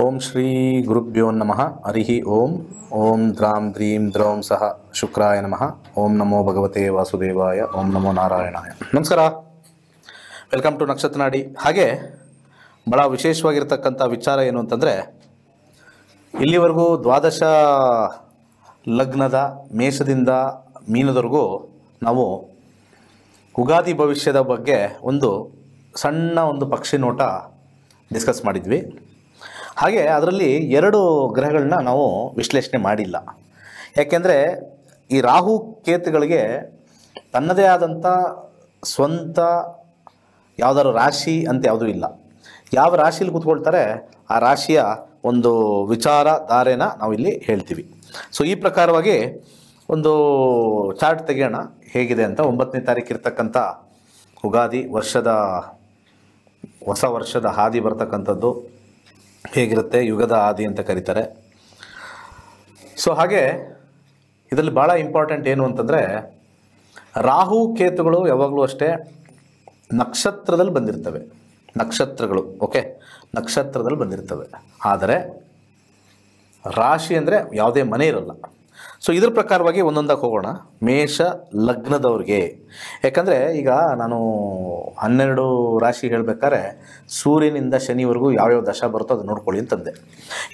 ಓಂ ಶ್ರೀ ಗುರುಭ್ಯೋ ನಮಃ ಹರಿಹಿ ಓಂ ಓಂ ದ್ರಾಂ ದ್ರೀಂ ದ್ರೋಂ ಸಹ ಶುಕ್ರಾಯ ನಮಃ ಓಂ ನಮೋ ಭಗವತೆ ವಾಸುದೇವಾಯ ಓಂ ನಮೋ ನಾರಾಯಣಾಯ ನಮಸ್ಕಾರ ವೆಲ್ಕಮ್ ಟು ನಾಡಿ ಹಾಗೆ ಬಹಳ ವಿಶೇಷವಾಗಿರ್ತಕ್ಕಂಥ ವಿಚಾರ ಏನು ಅಂತಂದರೆ ಇಲ್ಲಿವರೆಗೂ ದ್ವಾದಶ ಲಗ್ನದ ಮೇಷದಿಂದ ಮೀನದವರೆಗೂ ನಾವು ಉಗಾದಿ ಭವಿಷ್ಯದ ಬಗ್ಗೆ ಒಂದು ಸಣ್ಣ ಒಂದು ಪಕ್ಷಿ ನೋಟ ಡಿಸ್ಕಸ್ ಮಾಡಿದ್ವಿ ಹಾಗೆ ಅದರಲ್ಲಿ ಎರಡು ಗ್ರಹಗಳನ್ನ ನಾವು ವಿಶ್ಲೇಷಣೆ ಮಾಡಿಲ್ಲ ಯಾಕೆಂದರೆ ಈ ರಾಹು ಕೇತುಗಳಿಗೆ ತನ್ನದೇ ಆದಂಥ ಸ್ವಂತ ಯಾವುದಾದ್ರು ರಾಶಿ ಅಂತ ಯಾವುದೂ ಇಲ್ಲ ಯಾವ ರಾಶಿಲಿ ಕೂತ್ಕೊಳ್ತಾರೆ ಆ ರಾಶಿಯ ಒಂದು ವಿಚಾರ ಧಾರೆನ ನಾವಿಲ್ಲಿ ಹೇಳ್ತೀವಿ ಸೊ ಈ ಪ್ರಕಾರವಾಗಿ ಒಂದು ಚಾರ್ಟ್ ತೆಗೆಯೋಣ ಹೇಗಿದೆ ಅಂತ ಒಂಬತ್ತನೇ ತಾರೀಕು ಇರ್ತಕ್ಕಂಥ ಉಗಾದಿ ವರ್ಷದ ಹೊಸ ವರ್ಷದ ಹಾದಿ ಬರ್ತಕ್ಕಂಥದ್ದು ಹೇಗಿರುತ್ತೆ ಯುಗದ ಆದಿ ಅಂತ ಕರೀತಾರೆ ಸೊ ಹಾಗೆ ಇದರಲ್ಲಿ ಭಾಳ ಇಂಪಾರ್ಟೆಂಟ್ ಏನು ಅಂತಂದರೆ ರಾಹು ಕೇತುಗಳು ಯಾವಾಗಲೂ ಅಷ್ಟೇ ನಕ್ಷತ್ರದಲ್ಲಿ ಬಂದಿರ್ತವೆ ನಕ್ಷತ್ರಗಳು ಓಕೆ ನಕ್ಷತ್ರದಲ್ಲಿ ಬಂದಿರ್ತವೆ ಆದರೆ ರಾಶಿ ಅಂದರೆ ಯಾವುದೇ ಮನೆ ಇರಲ್ಲ ಸೊ ಇದ್ರ ಪ್ರಕಾರವಾಗಿ ಒಂದೊಂದಕ್ಕೆ ಹೋಗೋಣ ಮೇಷ ಲಗ್ನದವ್ರಿಗೆ ಯಾಕಂದರೆ ಈಗ ನಾನು ಹನ್ನೆರಡು ರಾಶಿ ಹೇಳಬೇಕಾದ್ರೆ ಸೂರ್ಯನಿಂದ ಶನಿವರೆಗೂ ಯಾವ್ಯಾವ ದಶ ಬರುತ್ತೋ ಅದು ನೋಡ್ಕೊಳ್ಳಿ ಅಂತಂದೆ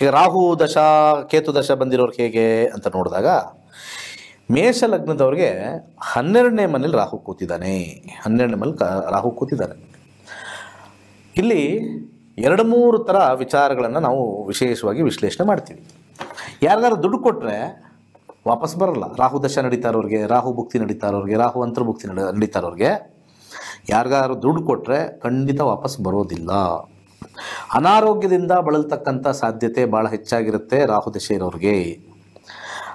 ಈಗ ರಾಹು ದಶಾ ಕೇತು ದಶ ಬಂದಿರೋರ್ಗೆ ಹೇಗೆ ಅಂತ ನೋಡಿದಾಗ ಮೇಷ ಲಗ್ನದವ್ರಿಗೆ ಹನ್ನೆರಡನೇ ಮನೇಲಿ ರಾಹು ಕೂತಿದ್ದಾನೆ ಹನ್ನೆರಡನೇ ಮನೇಲಿ ರಾಹು ಕೂತಿದ್ದಾನೆ ಇಲ್ಲಿ ಎರಡು ಮೂರು ಥರ ವಿಚಾರಗಳನ್ನು ನಾವು ವಿಶೇಷವಾಗಿ ವಿಶ್ಲೇಷಣೆ ಮಾಡ್ತೀವಿ ಯಾರಿಗಾರು ದುಡ್ಡು ಕೊಟ್ಟರೆ ವಾಪಸ್ ಬರಲ್ಲ ರಾಹು ದಶ ನಡೀತಾ ಇರೋರಿಗೆ ರಾಹು ಭುಕ್ತಿ ನಡೀತಾ ಇರೋರಿಗೆ ರಾಹು ಅಂತರ್ಭುಕ್ತಿ ನಡ ನಡೀತಾ ಇರೋರಿಗೆ ಯಾರಿಗಾರು ದುಡ್ಡು ಕೊಟ್ಟರೆ ಖಂಡಿತ ವಾಪಸ್ ಬರೋದಿಲ್ಲ ಅನಾರೋಗ್ಯದಿಂದ ಬಳಲ್ತಕ್ಕಂಥ ಸಾಧ್ಯತೆ ಭಾಳ ಹೆಚ್ಚಾಗಿರುತ್ತೆ ರಾಹು ದಶೆ ಇರೋರಿಗೆ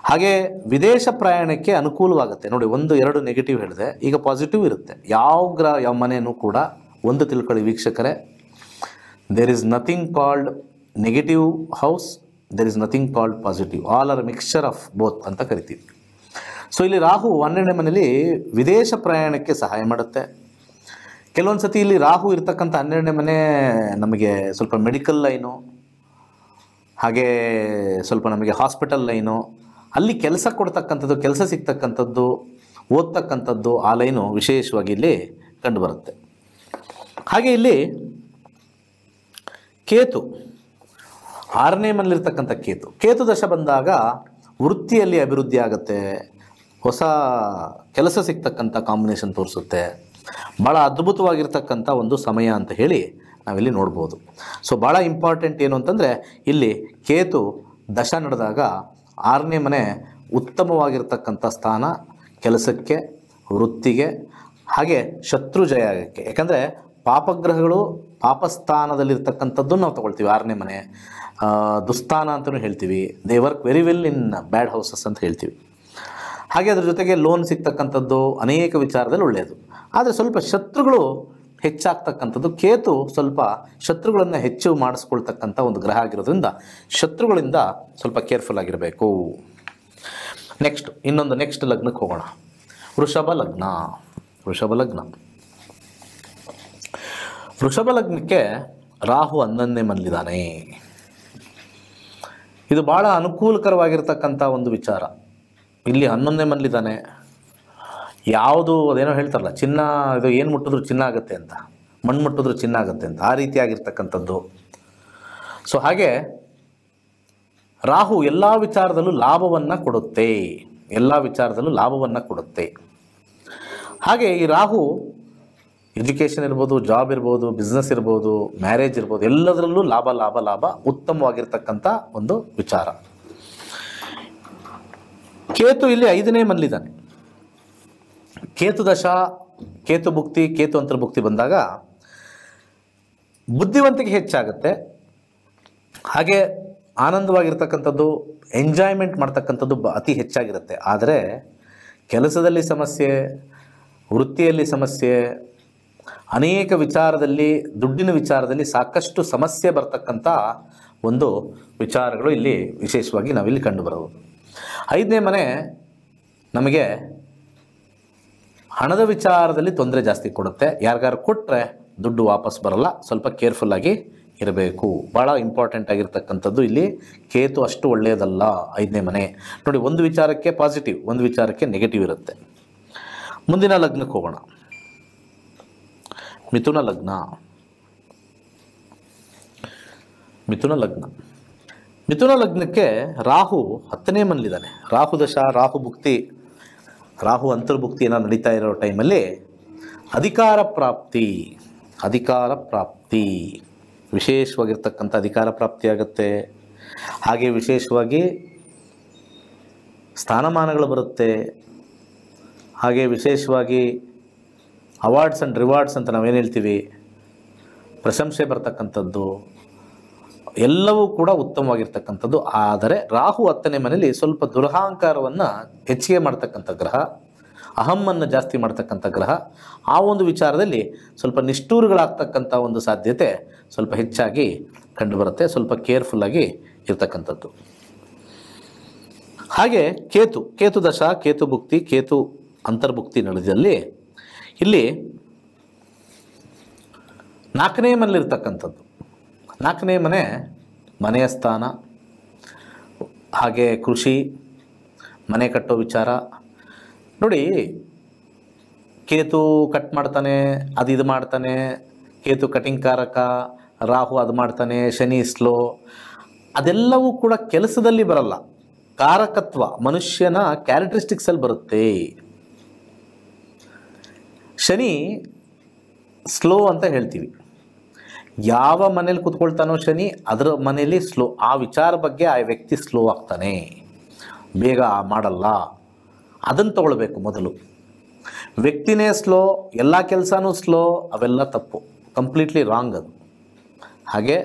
ಹಾಗೆ ವಿದೇಶ ಪ್ರಯಾಣಕ್ಕೆ ಅನುಕೂಲವಾಗುತ್ತೆ ನೋಡಿ ಒಂದು ಎರಡು ನೆಗೆಟಿವ್ ಹೇಳಿದೆ ಈಗ ಪಾಸಿಟಿವ್ ಇರುತ್ತೆ ಯಾವ ಗ್ರಹ ಯಾವ ಮನೆಯೂ ಕೂಡ ಒಂದು ತಿಳ್ಕೊಳ್ಳಿ ವೀಕ್ಷಕರೇ there is nothing called negative house there is nothing called positive all are mixture of both ಅಂತ ಕರಿತೀವಿ ಸೊ ಇಲ್ಲಿ ರಾಹು ಹನ್ನೆರಡನೇ ಮನೆಯಲ್ಲಿ ವಿದೇಶ ಪ್ರಯಾಣಕ್ಕೆ ಸಹಾಯ ಮಾಡುತ್ತೆ ಕೆಲವೊಂದು ಸತಿ ಇಲ್ಲಿ ರಾಹು ಇರ್ತಕ್ಕಂಥ ಹನ್ನೆರಡನೇ ಮನೆ ನಮಗೆ ಸ್ವಲ್ಪ ಮೆಡಿಕಲ್ ಲೈನು ಹಾಗೆ ಸ್ವಲ್ಪ ನಮಗೆ ಹಾಸ್ಪಿಟಲ್ ಲೈನು ಅಲ್ಲಿ ಕೆಲಸ ಕೊಡ್ತಕ್ಕಂಥದ್ದು ಕೆಲಸ ಸಿಗ್ತಕ್ಕಂಥದ್ದು ಓದ್ತಕ್ಕಂಥದ್ದು ಆ ಲೈನು ವಿಶೇಷವಾಗಿ ಇಲ್ಲಿ ಕಂಡುಬರುತ್ತೆ ಹಾಗೆ ಇಲ್ಲಿ ಕೇತು ಆರನೇ ಮನೇಲಿರ್ತಕ್ಕಂಥ ಕೇತು ಕೇತು ದಶ ಬಂದಾಗ ವೃತ್ತಿಯಲ್ಲಿ ಅಭಿವೃದ್ಧಿ ಆಗುತ್ತೆ ಹೊಸ ಕೆಲಸ ಸಿಗ್ತಕ್ಕಂಥ ಕಾಂಬಿನೇಷನ್ ತೋರಿಸುತ್ತೆ ಭಾಳ ಅದ್ಭುತವಾಗಿರ್ತಕ್ಕಂಥ ಒಂದು ಸಮಯ ಅಂತ ಹೇಳಿ ನಾವಿಲ್ಲಿ ನೋಡ್ಬೋದು ಸೊ ಭಾಳ ಇಂಪಾರ್ಟೆಂಟ್ ಏನು ಅಂತಂದರೆ ಇಲ್ಲಿ ಕೇತು ದಶ ನಡೆದಾಗ ಆರನೇ ಮನೆ ಉತ್ತಮವಾಗಿರ್ತಕ್ಕಂಥ ಸ್ಥಾನ ಕೆಲಸಕ್ಕೆ ವೃತ್ತಿಗೆ ಹಾಗೆ ಶತ್ರು ಜಯ ಆಗೋಕ್ಕೆ ಯಾಕಂದರೆ ಪಾಪಗ್ರಹಗಳು ಪಾಪಸ್ಥಾನದಲ್ಲಿರ್ತಕ್ಕಂಥದ್ದು ನಾವು ತಗೊಳ್ತೀವಿ ಆರನೇ ಮನೆ ದುಸ್ತಾನ ಅಂತಲೂ ಹೇಳ್ತೀವಿ they work very well in bad houses ಅಂತ ಹೇಳ್ತೀವಿ ಹಾಗೆ ಅದ್ರ ಜೊತೆಗೆ ಲೋನ್ ಸಿಗ್ತಕ್ಕಂಥದ್ದು ಅನೇಕ ವಿಚಾರದಲ್ಲಿ ಒಳ್ಳೆಯದು ಆದರೆ ಸ್ವಲ್ಪ ಶತ್ರುಗಳು ಹೆಚ್ಚಾಗ್ತಕ್ಕಂಥದ್ದು ಕೇತು ಸ್ವಲ್ಪ ಶತ್ರುಗಳನ್ನು ಹೆಚ್ಚು ಮಾಡಿಸ್ಕೊಳ್ತಕ್ಕಂಥ ಒಂದು ಗ್ರಹ ಆಗಿರೋದ್ರಿಂದ ಶತ್ರುಗಳಿಂದ ಸ್ವಲ್ಪ ಕೇರ್ಫುಲ್ ಆಗಿರಬೇಕು ನೆಕ್ಸ್ಟ್ ಇನ್ನೊಂದು ನೆಕ್ಸ್ಟ್ ಲಗ್ನಕ್ಕೆ ಹೋಗೋಣ ವೃಷಭ ಲಗ್ನ ವೃಷಭ ಲಗ್ನ ವೃಷಭ ಲಗ್ನಕ್ಕೆ ರಾಹು ಹನ್ನೊಂದನೇ ಮನಲಿದ್ದಾನೆ ಇದು ಭಾಳ ಅನುಕೂಲಕರವಾಗಿರ್ತಕ್ಕಂಥ ಒಂದು ವಿಚಾರ ಇಲ್ಲಿ ಹನ್ನೊಂದನೇ ಮನೇಲಿದ್ದಾನೆ ಯಾವುದು ಅದೇನೋ ಹೇಳ್ತಾರಲ್ಲ ಚಿನ್ನ ಇದು ಏನು ಮುಟ್ಟಿದ್ರು ಚಿನ್ನ ಆಗುತ್ತೆ ಅಂತ ಮಣ್ಣು ಮುಟ್ಟಿದ್ರು ಚಿನ್ನ ಆಗುತ್ತೆ ಅಂತ ಆ ರೀತಿಯಾಗಿರ್ತಕ್ಕಂಥದ್ದು ಸೊ ಹಾಗೆ ರಾಹು ಎಲ್ಲ ವಿಚಾರದಲ್ಲೂ ಲಾಭವನ್ನು ಕೊಡುತ್ತೆ ಎಲ್ಲ ವಿಚಾರದಲ್ಲೂ ಲಾಭವನ್ನು ಕೊಡುತ್ತೆ ಹಾಗೆ ಈ ರಾಹು ಎಜುಕೇಷನ್ ಇರ್ಬೋದು ಜಾಬ್ ಇರ್ಬೋದು ಬಿಸ್ನೆಸ್ ಇರ್ಬೋದು ಮ್ಯಾರೇಜ್ ಇರ್ಬೋದು ಎಲ್ಲದರಲ್ಲೂ ಲಾಭ ಲಾಭ ಲಾಭ ಉತ್ತಮವಾಗಿರ್ತಕ್ಕಂಥ ಒಂದು ವಿಚಾರ ಕೇತು ಇಲ್ಲಿ ಐದನೇ ಮನಲಿದ್ದಾನೆ ಕೇತು ದಶ ಕೇತು ಭುಕ್ತಿ ಕೇತು ಅಂತರ್ಭುಕ್ತಿ ಬಂದಾಗ ಬುದ್ಧಿವಂತಿಕೆ ಹೆಚ್ಚಾಗುತ್ತೆ ಹಾಗೆ ಆನಂದವಾಗಿರ್ತಕ್ಕಂಥದ್ದು ಎಂಜಾಯ್ಮೆಂಟ್ ಮಾಡ್ತಕ್ಕಂಥದ್ದು ಅತಿ ಹೆಚ್ಚಾಗಿರುತ್ತೆ ಆದರೆ ಕೆಲಸದಲ್ಲಿ ಸಮಸ್ಯೆ ವೃತ್ತಿಯಲ್ಲಿ ಸಮಸ್ಯೆ ಅನೇಕ ವಿಚಾರದಲ್ಲಿ ದುಡ್ಡಿನ ವಿಚಾರದಲ್ಲಿ ಸಾಕಷ್ಟು ಸಮಸ್ಯೆ ಬರ್ತಕ್ಕಂಥ ಒಂದು ವಿಚಾರಗಳು ಇಲ್ಲಿ ವಿಶೇಷವಾಗಿ ನಾವಿಲ್ಲಿ ಕಂಡುಬರೋದು ಐದನೇ ಮನೆ ನಮಗೆ ಹಣದ ವಿಚಾರದಲ್ಲಿ ತೊಂದರೆ ಜಾಸ್ತಿ ಕೊಡುತ್ತೆ ಯಾರಿಗಾರು ಕೊಟ್ಟರೆ ದುಡ್ಡು ವಾಪಸ್ ಬರಲ್ಲ ಸ್ವಲ್ಪ ಕೇರ್ಫುಲ್ಲಾಗಿ ಇರಬೇಕು ಭಾಳ ಇಂಪಾರ್ಟೆಂಟ್ ಆಗಿರ್ತಕ್ಕಂಥದ್ದು ಇಲ್ಲಿ ಕೇತು ಅಷ್ಟು ಒಳ್ಳೆಯದಲ್ಲ ಐದನೇ ಮನೆ ನೋಡಿ ಒಂದು ವಿಚಾರಕ್ಕೆ ಪಾಸಿಟಿವ್ ಒಂದು ವಿಚಾರಕ್ಕೆ ನೆಗೆಟಿವ್ ಇರುತ್ತೆ ಮುಂದಿನ ಲಗ್ನಕ್ಕೆ ಹೋಗೋಣ ಮಿಥುನ ಲಗ್ನ ಮಿಥುನ ಲಗ್ನ ಮಿಥುನ ಲಗ್ನಕ್ಕೆ ರಾಹು ಹತ್ತನೇ ಮನೇಲಿದ್ದಾನೆ ರಾಹು ದಶ ರಾಹು ಭುಕ್ತಿ ರಾಹು ಅಂತರ್ಭುಕ್ತಿಯನ್ನು ನಡೀತಾ ಇರೋ ಟೈಮಲ್ಲಿ ಅಧಿಕಾರ ಪ್ರಾಪ್ತಿ ಅಧಿಕಾರ ಪ್ರಾಪ್ತಿ ವಿಶೇಷವಾಗಿರ್ತಕ್ಕಂಥ ಅಧಿಕಾರ ಆಗುತ್ತೆ ಹಾಗೆ ವಿಶೇಷವಾಗಿ ಸ್ಥಾನಮಾನಗಳು ಬರುತ್ತೆ ಹಾಗೆ ವಿಶೇಷವಾಗಿ ಅವಾರ್ಡ್ಸ್ ಆ್ಯಂಡ್ ರಿವಾರ್ಡ್ಸ್ ಅಂತ ನಾವೇನು ಹೇಳ್ತೀವಿ ಪ್ರಶಂಸೆ ಬರ್ತಕ್ಕಂಥದ್ದು ಎಲ್ಲವೂ ಕೂಡ ಉತ್ತಮವಾಗಿರ್ತಕ್ಕಂಥದ್ದು ಆದರೆ ರಾಹು ಹತ್ತನೇ ಮನೇಲಿ ಸ್ವಲ್ಪ ದುರಹಂಕಾರವನ್ನು ಹೆಚ್ಚಿಗೆ ಮಾಡ್ತಕ್ಕಂಥ ಗ್ರಹ ಅಹಮ್ಮನ್ನು ಜಾಸ್ತಿ ಮಾಡ್ತಕ್ಕಂಥ ಗ್ರಹ ಆ ಒಂದು ವಿಚಾರದಲ್ಲಿ ಸ್ವಲ್ಪ ನಿಷ್ಠೂರುಗಳಾಗ್ತಕ್ಕಂಥ ಒಂದು ಸಾಧ್ಯತೆ ಸ್ವಲ್ಪ ಹೆಚ್ಚಾಗಿ ಕಂಡುಬರುತ್ತೆ ಸ್ವಲ್ಪ ಕೇರ್ಫುಲ್ಲಾಗಿ ಇರ್ತಕ್ಕಂಥದ್ದು ಹಾಗೆ ಕೇತು ಕೇತು ದಶ ಕೇತು ಭುಕ್ತಿ ಕೇತು ಅಂತರ್ಭುಕ್ತಿ ನಡೆದಲ್ಲಿ ಇಲ್ಲಿ ನಾಲ್ಕನೇ ಮನೆಯಲ್ಲಿರ್ತಕ್ಕಂಥದ್ದು ನಾಲ್ಕನೇ ಮನೆ ಮನೆಯ ಸ್ಥಾನ ಹಾಗೆ ಕೃಷಿ ಮನೆ ಕಟ್ಟೋ ವಿಚಾರ ನೋಡಿ ಕೇತು ಕಟ್ ಮಾಡ್ತಾನೆ ಅದು ಇದು ಮಾಡ್ತಾನೆ ಕೇತು ಕಟಿಂಗ್ ಕಾರಕ ರಾಹು ಅದು ಮಾಡ್ತಾನೆ ಶನಿ ಸ್ಲೋ ಅದೆಲ್ಲವೂ ಕೂಡ ಕೆಲಸದಲ್ಲಿ ಬರಲ್ಲ ಕಾರಕತ್ವ ಮನುಷ್ಯನ ಕ್ಯಾರೆಕ್ಟರಿಸ್ಟಿಕ್ಸಲ್ಲಿ ಬರುತ್ತೆ ಶನಿ ಸ್ಲೋ ಅಂತ ಹೇಳ್ತೀವಿ ಯಾವ ಮನೇಲಿ ಕೂತ್ಕೊಳ್ತಾನೋ ಶನಿ ಅದರ ಮನೇಲಿ ಸ್ಲೋ ಆ ವಿಚಾರ ಬಗ್ಗೆ ಆ ವ್ಯಕ್ತಿ ಸ್ಲೋ ಆಗ್ತಾನೆ ಬೇಗ ಮಾಡಲ್ಲ ಅದನ್ನು ತಗೊಳ್ಬೇಕು ಮೊದಲು ವ್ಯಕ್ತಿನೇ ಸ್ಲೋ ಎಲ್ಲ ಕೆಲಸನೂ ಸ್ಲೋ ಅವೆಲ್ಲ ತಪ್ಪು ಕಂಪ್ಲೀಟ್ಲಿ ರಾಂಗ್ ಅದು ಹಾಗೆ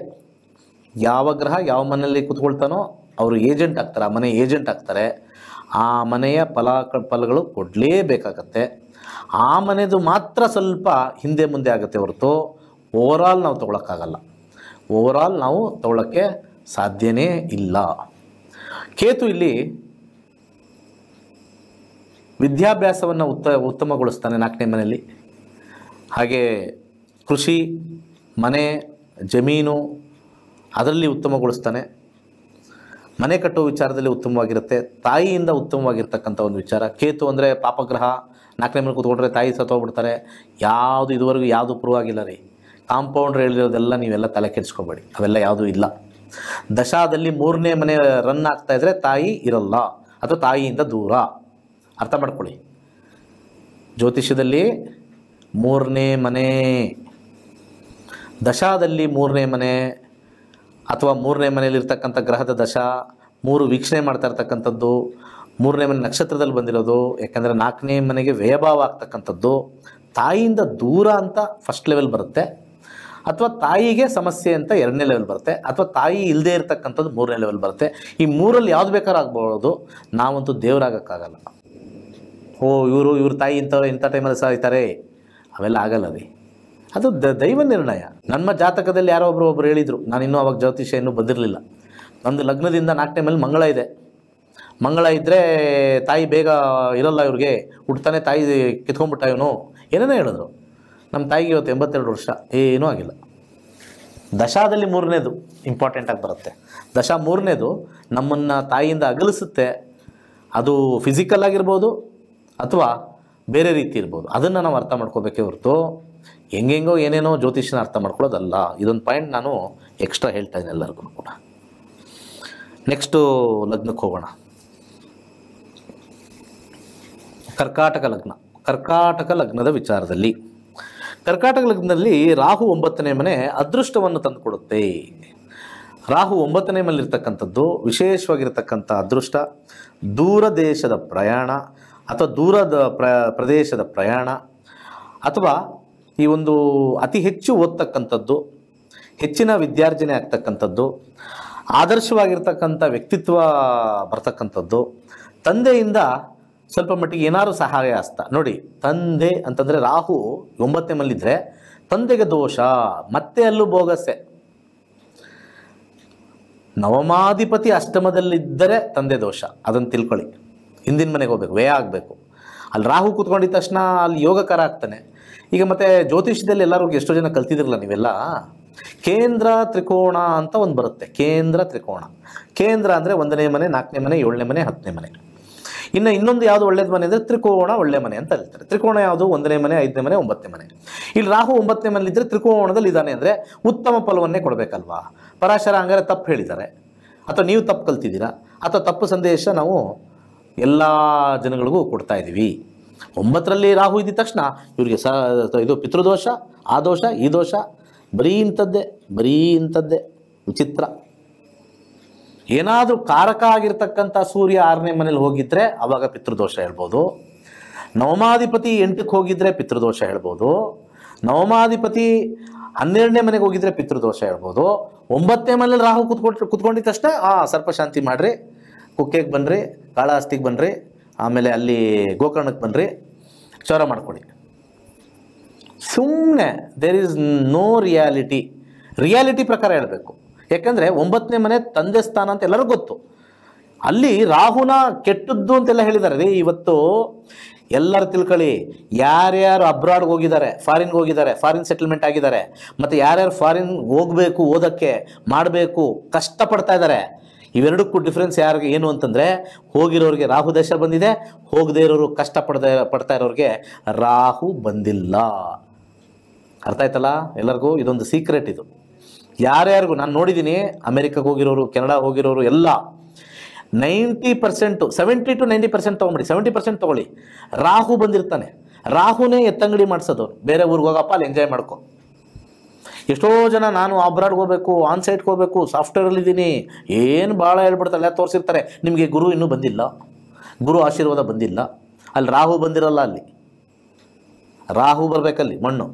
ಯಾವ ಗ್ರಹ ಯಾವ ಮನೆಯಲ್ಲಿ ಕೂತ್ಕೊಳ್ತಾನೋ ಅವರು ಏಜೆಂಟ್ ಆಗ್ತಾರೆ ಆ ಮನೆ ಏಜೆಂಟ್ ಆಗ್ತಾರೆ ಆ ಮನೆಯ ಫಲ ಫಲಗಳು ಕೊಡಲೇಬೇಕಾಗತ್ತೆ ಆ ಮನೆದು ಮಾತ್ರ ಸ್ವಲ್ಪ ಹಿಂದೆ ಮುಂದೆ ಆಗುತ್ತೆ ಹೊರತು ಓವರಾಲ್ ನಾವು ತೊಗೊಳಕ್ಕಾಗಲ್ಲ ಓವರಾಲ್ ನಾವು ತೊಗೊಳಕ್ಕೆ ಸಾಧ್ಯನೇ ಇಲ್ಲ ಕೇತು ಇಲ್ಲಿ ವಿದ್ಯಾಭ್ಯಾಸವನ್ನು ಉತ್ತ ಉತ್ತಮಗೊಳಿಸ್ತಾನೆ ನಾಲ್ಕನೇ ಮನೆಯಲ್ಲಿ ಹಾಗೆ ಕೃಷಿ ಮನೆ ಜಮೀನು ಅದರಲ್ಲಿ ಉತ್ತಮಗೊಳಿಸ್ತಾನೆ ಮನೆ ಕಟ್ಟುವ ವಿಚಾರದಲ್ಲಿ ಉತ್ತಮವಾಗಿರುತ್ತೆ ತಾಯಿಯಿಂದ ಉತ್ತಮವಾಗಿರ್ತಕ್ಕಂಥ ಒಂದು ವಿಚಾರ ಕೇತು ಅಂದರೆ ಪಾಪಗ್ರಹ ನಾಲ್ಕನೇ ಮನೆ ಕೂತ್ಕೊಂಡ್ರೆ ತಾಯಿ ಸತ್ತೋಗ್ಬಿಡ್ತಾರೆ ಯಾವುದು ಇದುವರೆಗೂ ಯಾವುದು ಪ್ರೂವ್ ಆಗಿಲ್ಲ ರೀ ಕಾಂಪೌಂಡ್ರ್ ಹೇಳಿರೋದೆಲ್ಲ ನೀವೆಲ್ಲ ತಲೆ ಕೆಡಿಸ್ಕೊಬೇಡಿ ಅವೆಲ್ಲ ಯಾವುದೂ ಇಲ್ಲ ದಶಾದಲ್ಲಿ ಮೂರನೇ ಮನೆ ರನ್ ಆಗ್ತಾ ಇದ್ರೆ ತಾಯಿ ಇರಲ್ಲ ಅಥವಾ ತಾಯಿಯಿಂದ ದೂರ ಅರ್ಥ ಮಾಡ್ಕೊಳ್ಳಿ ಜ್ಯೋತಿಷ್ಯದಲ್ಲಿ ಮೂರನೇ ಮನೆ ದಶಾದಲ್ಲಿ ಮೂರನೇ ಮನೆ ಅಥವಾ ಮೂರನೇ ಮನೆಯಲ್ಲಿರ್ತಕ್ಕಂಥ ಗ್ರಹದ ದಶ ಮೂರು ವೀಕ್ಷಣೆ ಮಾಡ್ತಾ ಇರ್ತಕ್ಕಂಥದ್ದು ಮೂರನೇ ಮನೆ ನಕ್ಷತ್ರದಲ್ಲಿ ಬಂದಿರೋದು ಯಾಕಂದರೆ ನಾಲ್ಕನೇ ಮನೆಗೆ ವ್ಯಯಭಾವ ಆಗ್ತಕ್ಕಂಥದ್ದು ತಾಯಿಯಿಂದ ದೂರ ಅಂತ ಫಸ್ಟ್ ಲೆವೆಲ್ ಬರುತ್ತೆ ಅಥವಾ ತಾಯಿಗೆ ಸಮಸ್ಯೆ ಅಂತ ಎರಡನೇ ಲೆವೆಲ್ ಬರುತ್ತೆ ಅಥವಾ ತಾಯಿ ಇಲ್ಲದೇ ಇರತಕ್ಕಂಥದ್ದು ಮೂರನೇ ಲೆವೆಲ್ ಬರುತ್ತೆ ಈ ಮೂರಲ್ಲಿ ಯಾವ್ದು ಬೇಕಾದ್ರೂ ಆಗ್ಬೋದು ನಾವಂತೂ ದೇವರಾಗೋಕ್ಕಾಗಲ್ಲ ಓ ಇವರು ಇವ್ರ ತಾಯಿ ಇಂಥವ್ರು ಇಂಥ ಟೈಮಲ್ಲಿ ಸಾಯ್ತಾರೆ ಅವೆಲ್ಲ ಆಗಲ್ಲ ರೀ ಅದು ದ ದೈವ ನಿರ್ಣಯ ನಮ್ಮ ಜಾತಕದಲ್ಲಿ ಯಾರೋ ಒಬ್ಬರು ಒಬ್ಬರು ಹೇಳಿದರು ನಾನು ಇನ್ನೂ ಅವಾಗ ಜ್ಯೋತಿಷ್ಯ ಇನ್ನೂ ಬಂದಿರಲಿಲ್ಲ ನಮ್ಮದು ಲಗ್ನದಿಂದ ನಾಲ್ಕನೇ ಮೇಲೆ ಮಂಗಳ ಇದೆ ಮಂಗಳ ಇದ್ದರೆ ತಾಯಿ ಬೇಗ ಇರಲ್ಲ ಇವ್ರಿಗೆ ಹುಡ್ತಾನೆ ತಾಯಿ ಕಿತ್ಕೊಂಡ್ಬಿಟ್ಟ ಇವನು ಏನೇನೋ ಹೇಳಿದ್ರು ನಮ್ಮ ತಾಯಿಗೆ ಇವತ್ತು ಎಂಬತ್ತೆರಡು ವರ್ಷ ಏನೂ ಆಗಿಲ್ಲ ದಶಾದಲ್ಲಿ ಮೂರನೇದು ಇಂಪಾರ್ಟೆಂಟಾಗಿ ಬರುತ್ತೆ ದಶಾ ಮೂರನೇದು ನಮ್ಮನ್ನು ತಾಯಿಯಿಂದ ಅಗಲಿಸುತ್ತೆ ಅದು ಫಿಸಿಕಲ್ ಆಗಿರ್ಬೋದು ಅಥವಾ ಬೇರೆ ರೀತಿ ಇರ್ಬೋದು ಅದನ್ನು ನಾವು ಅರ್ಥ ಮಾಡ್ಕೋಬೇಕೇ ಹೊರತು ಹೆಂಗೆಂಗೋ ಏನೇನೋ ಜ್ಯೋತಿಷನ ಅರ್ಥ ಮಾಡ್ಕೊಳ್ಳೋದಲ್ಲ ಇದೊಂದು ಪಾಯಿಂಟ್ ನಾನು ಎಕ್ಸ್ಟ್ರಾ ಹೇಳ್ತಾ ಇದ್ದೀನಿ ಎಲ್ಲರಿಗೂ ಕೂಡ ನೆಕ್ಸ್ಟು ಲಗ್ನಕ್ಕೆ ಹೋಗೋಣ ಕರ್ಕಾಟಕ ಲಗ್ನ ಕರ್ಕಾಟಕ ಲಗ್ನದ ವಿಚಾರದಲ್ಲಿ ಕರ್ಕಾಟಕ ಲಗ್ನದಲ್ಲಿ ರಾಹು ಒಂಬತ್ತನೇ ಮನೆ ಅದೃಷ್ಟವನ್ನು ತಂದುಕೊಡುತ್ತೆ ರಾಹು ಒಂಬತ್ತನೇ ಮನೆಯಲ್ಲಿರ್ತಕ್ಕಂಥದ್ದು ವಿಶೇಷವಾಗಿರ್ತಕ್ಕಂಥ ಅದೃಷ್ಟ ದೂರ ದೇಶದ ಪ್ರಯಾಣ ಅಥವಾ ದೂರದ ಪ್ರ ಪ್ರದೇಶದ ಪ್ರಯಾಣ ಅಥವಾ ಈ ಒಂದು ಅತಿ ಹೆಚ್ಚು ಓದ್ತಕ್ಕಂಥದ್ದು ಹೆಚ್ಚಿನ ವಿದ್ಯಾರ್ಜನೆ ಆಗ್ತಕ್ಕಂಥದ್ದು ಆದರ್ಶವಾಗಿರ್ತಕ್ಕಂಥ ವ್ಯಕ್ತಿತ್ವ ಬರ್ತಕ್ಕಂಥದ್ದು ತಂದೆಯಿಂದ ಸ್ವಲ್ಪ ಮಟ್ಟಿಗೆ ಏನಾದರೂ ಸಹಾಯ ಅಸ್ತ ನೋಡಿ ತಂದೆ ಅಂತಂದರೆ ರಾಹು ಒಂಬತ್ತನೇ ಮಲ್ಲಿದ್ದರೆ ತಂದೆಗೆ ದೋಷ ಮತ್ತೆ ಅಲ್ಲೂ ಬೋಗಸೆ ನವಮಾಧಿಪತಿ ಅಷ್ಟಮದಲ್ಲಿದ್ದರೆ ತಂದೆ ದೋಷ ಅದನ್ನು ತಿಳ್ಕೊಳ್ಳಿ ಹಿಂದಿನ ಮನೆಗೆ ಹೋಗ್ಬೇಕು ವ್ಯಯ ಆಗಬೇಕು ಅಲ್ಲಿ ರಾಹು ಕೂತ್ಕೊಂಡಿದ್ದ ತಕ್ಷಣ ಅಲ್ಲಿ ಯೋಗಕರ ಆಗ್ತಾನೆ ಈಗ ಮತ್ತೆ ಜ್ಯೋತಿಷ್ಯದಲ್ಲಿ ಎಲ್ಲರೂ ಎಷ್ಟೋ ಜನ ಕಲ್ತಿದ್ರಲ್ಲ ನೀವೆಲ್ಲ ಕೇಂದ್ರ ತ್ರಿಕೋಣ ಅಂತ ಒಂದು ಬರುತ್ತೆ ಕೇಂದ್ರ ತ್ರಿಕೋಣ ಕೇಂದ್ರ ಅಂದರೆ ಒಂದನೇ ಮನೆ ನಾಲ್ಕನೇ ಮನೆ ಏಳನೇ ಮನೆ ಹತ್ತನೇ ಮನೆ ಇನ್ನು ಇನ್ನೊಂದು ಯಾವುದು ಒಳ್ಳೇದು ಮನೆ ಅಂದರೆ ತ್ರಿಕೋಣ ಒಳ್ಳೆ ಮನೆ ಅಂತ ಹೇಳ್ತಾರೆ ತ್ರಿಕೋಣ ಯಾವುದು ಒಂದನೇ ಮನೆ ಐದನೇ ಮನೆ ಒಂಬತ್ತನೇ ಮನೆ ಇಲ್ಲಿ ರಾಹು ಒಂಬತ್ತನೇ ಮನೆ ಇದ್ದರೆ ತ್ರಿಕೋಣದಲ್ಲಿ ಇದ್ದಾನೆ ಅಂದರೆ ಉತ್ತಮ ಫಲವನ್ನೇ ಕೊಡಬೇಕಲ್ವಾ ಪರಾಶರ ಹಂಗಾರೆ ತಪ್ಪು ಹೇಳಿದ್ದಾರೆ ಅಥವಾ ನೀವು ತಪ್ಪು ಕಲ್ತಿದ್ದೀರಾ ಅಥವಾ ತಪ್ಪು ಸಂದೇಶ ನಾವು ಎಲ್ಲ ಜನಗಳಿಗೂ ಕೊಡ್ತಾ ಇದ್ದೀವಿ ಒಂಬತ್ತರಲ್ಲಿ ರಾಹು ಇದ್ದ ತಕ್ಷಣ ಇವರಿಗೆ ಸ ಇದು ಪಿತೃದೋಷ ಆ ದೋಷ ಈ ದೋಷ ಬರೀ ಇಂಥದ್ದೇ ಬರೀ ಇಂಥದ್ದೇ ವಿಚಿತ್ರ ಏನಾದರೂ ಕಾರಕ ಆಗಿರ್ತಕ್ಕಂಥ ಸೂರ್ಯ ಆರನೇ ಮನೇಲಿ ಹೋಗಿದ್ರೆ ಆವಾಗ ಪಿತೃದೋಷ ಹೇಳ್ಬೋದು ನವಮಾಧಿಪತಿ ಎಂಟಕ್ಕೆ ಹೋಗಿದ್ರೆ ಪಿತೃದೋಷ ಹೇಳ್ಬೋದು ನವಮಾಧಿಪತಿ ಹನ್ನೆರಡನೇ ಮನೆಗೆ ಹೋಗಿದ್ರೆ ಪಿತೃದೋಷ ಹೇಳ್ಬೋದು ಒಂಬತ್ತನೇ ಮನೇಲಿ ರಾಹು ಕುತ್ಕೊಂಡು ಕುತ್ಕೊಂಡಿದ ತಕ್ಷಣ ಆ ಸರ್ಪಶಾಂತಿ ಮಾಡಿರಿ ಕುಕ್ಕೆಗೆ ಬನ್ನಿರಿ ಕಾಳಹಸ್ತಿಗೆ ಬನ್ನಿರಿ ಆಮೇಲೆ ಅಲ್ಲಿ ಗೋಕರ್ಣಕ್ಕೆ ಬನ್ನಿರಿ ಕ್ಷೌರ ಮಾಡ್ಕೊಳ್ಳಿ ಸುಮ್ಮನೆ there is no reality reality ಪ್ರಕಾರ ಹೇಳಬೇಕು ಯಾಕಂದರೆ ಒಂಬತ್ತನೇ ಮನೆ ತಂದೆ ಸ್ಥಾನ ಅಂತ ಎಲ್ಲರಿಗೂ ಗೊತ್ತು ಅಲ್ಲಿ ರಾಹುನ ಕೆಟ್ಟದ್ದು ಅಂತೆಲ್ಲ ಹೇಳಿದ್ದಾರೆ ರೀ ಇವತ್ತು ಎಲ್ಲರೂ ತಿಳ್ಕೊಳ್ಳಿ ಯಾರ್ಯಾರು ಅಬ್ರಾಡ್ಗೆ ಹೋಗಿದ್ದಾರೆ ಫಾರಿನ್ಗೆ ಹೋಗಿದ್ದಾರೆ ಫಾರಿನ್ ಸೆಟಲ್ಮೆಂಟ್ ಆಗಿದ್ದಾರೆ ಮತ್ತು ಯಾರ್ಯಾರು ಫಾರಿನ್ ಹೋಗಬೇಕು ಓದೋಕ್ಕೆ ಮಾಡಬೇಕು ಕಷ್ಟಪಡ್ತಾ ಇದ್ದಾರೆ ಇವೆರಡಕ್ಕೂ ಡಿಫ್ರೆನ್ಸ್ ಯಾರಿಗೆ ಏನು ಅಂತಂದರೆ ಹೋಗಿರೋರಿಗೆ ರಾಹು ದೇಶ ಬಂದಿದೆ ಹೋಗದೇ ಇರೋರು ಕಷ್ಟಪಡದೆ ಪಡ್ತಾ ಇರೋರಿಗೆ ರಾಹು ಬಂದಿಲ್ಲ ಅರ್ಥ ಆಯ್ತಲ್ಲ ಎಲ್ಲರಿಗೂ ಇದೊಂದು ಸೀಕ್ರೆಟ್ ಇದು ಯಾರ್ಯಾರಿಗೂ ನಾನು ನೋಡಿದ್ದೀನಿ ಅಮೆರಿಕಕ್ಕೆ ಹೋಗಿರೋರು ಕೆನಡಾ ಹೋಗಿರೋರು ಎಲ್ಲ ninety percent seventy to ninety percent ತೊಗೊಂಬಿಡಿ ಸೆವೆಂಟಿ ಪರ್ಸೆಂಟ್ ತೊಗೊಳ್ಳಿ ರಾಹು ಬಂದಿರ್ತಾನೆ ರಾಹುನೇ ಎತ್ತಂಗಡಿ ಮಾಡಿಸೋದು ಬೇರೆ ಊರಿಗೆ ಹೋಗಪ್ಪ ಅಲ್ಲಿ ಎಂಜಾಯ್ ಮಾಡ್ಕೊ ಎಷ್ಟೋ ಜನ ನಾನು ಅಬ್ರಾಡ್ಗೆ ಹೋಗಬೇಕು ಆನ್ ಸೈಟ್ಗೆ ಹೋಗಬೇಕು ಇದ್ದೀನಿ ಏನು ಭಾಳ ಹೇಳ್ಬಿಡ್ತಾರೆ ಎಲ್ಲ ತೋರಿಸಿರ್ತಾರೆ ನಿಮಗೆ ಗುರು ಇನ್ನೂ ಬಂದಿಲ್ಲ ಗುರು ಆಶೀರ್ವಾದ ಬಂದಿಲ್ಲ ಅಲ್ಲಿ ರಾಹು ಬಂದಿರಲ್ಲ ಅಲ್ಲಿ ರಾಹು ಬರಬೇಕಲ್ಲಿ ಮಣ್ಣು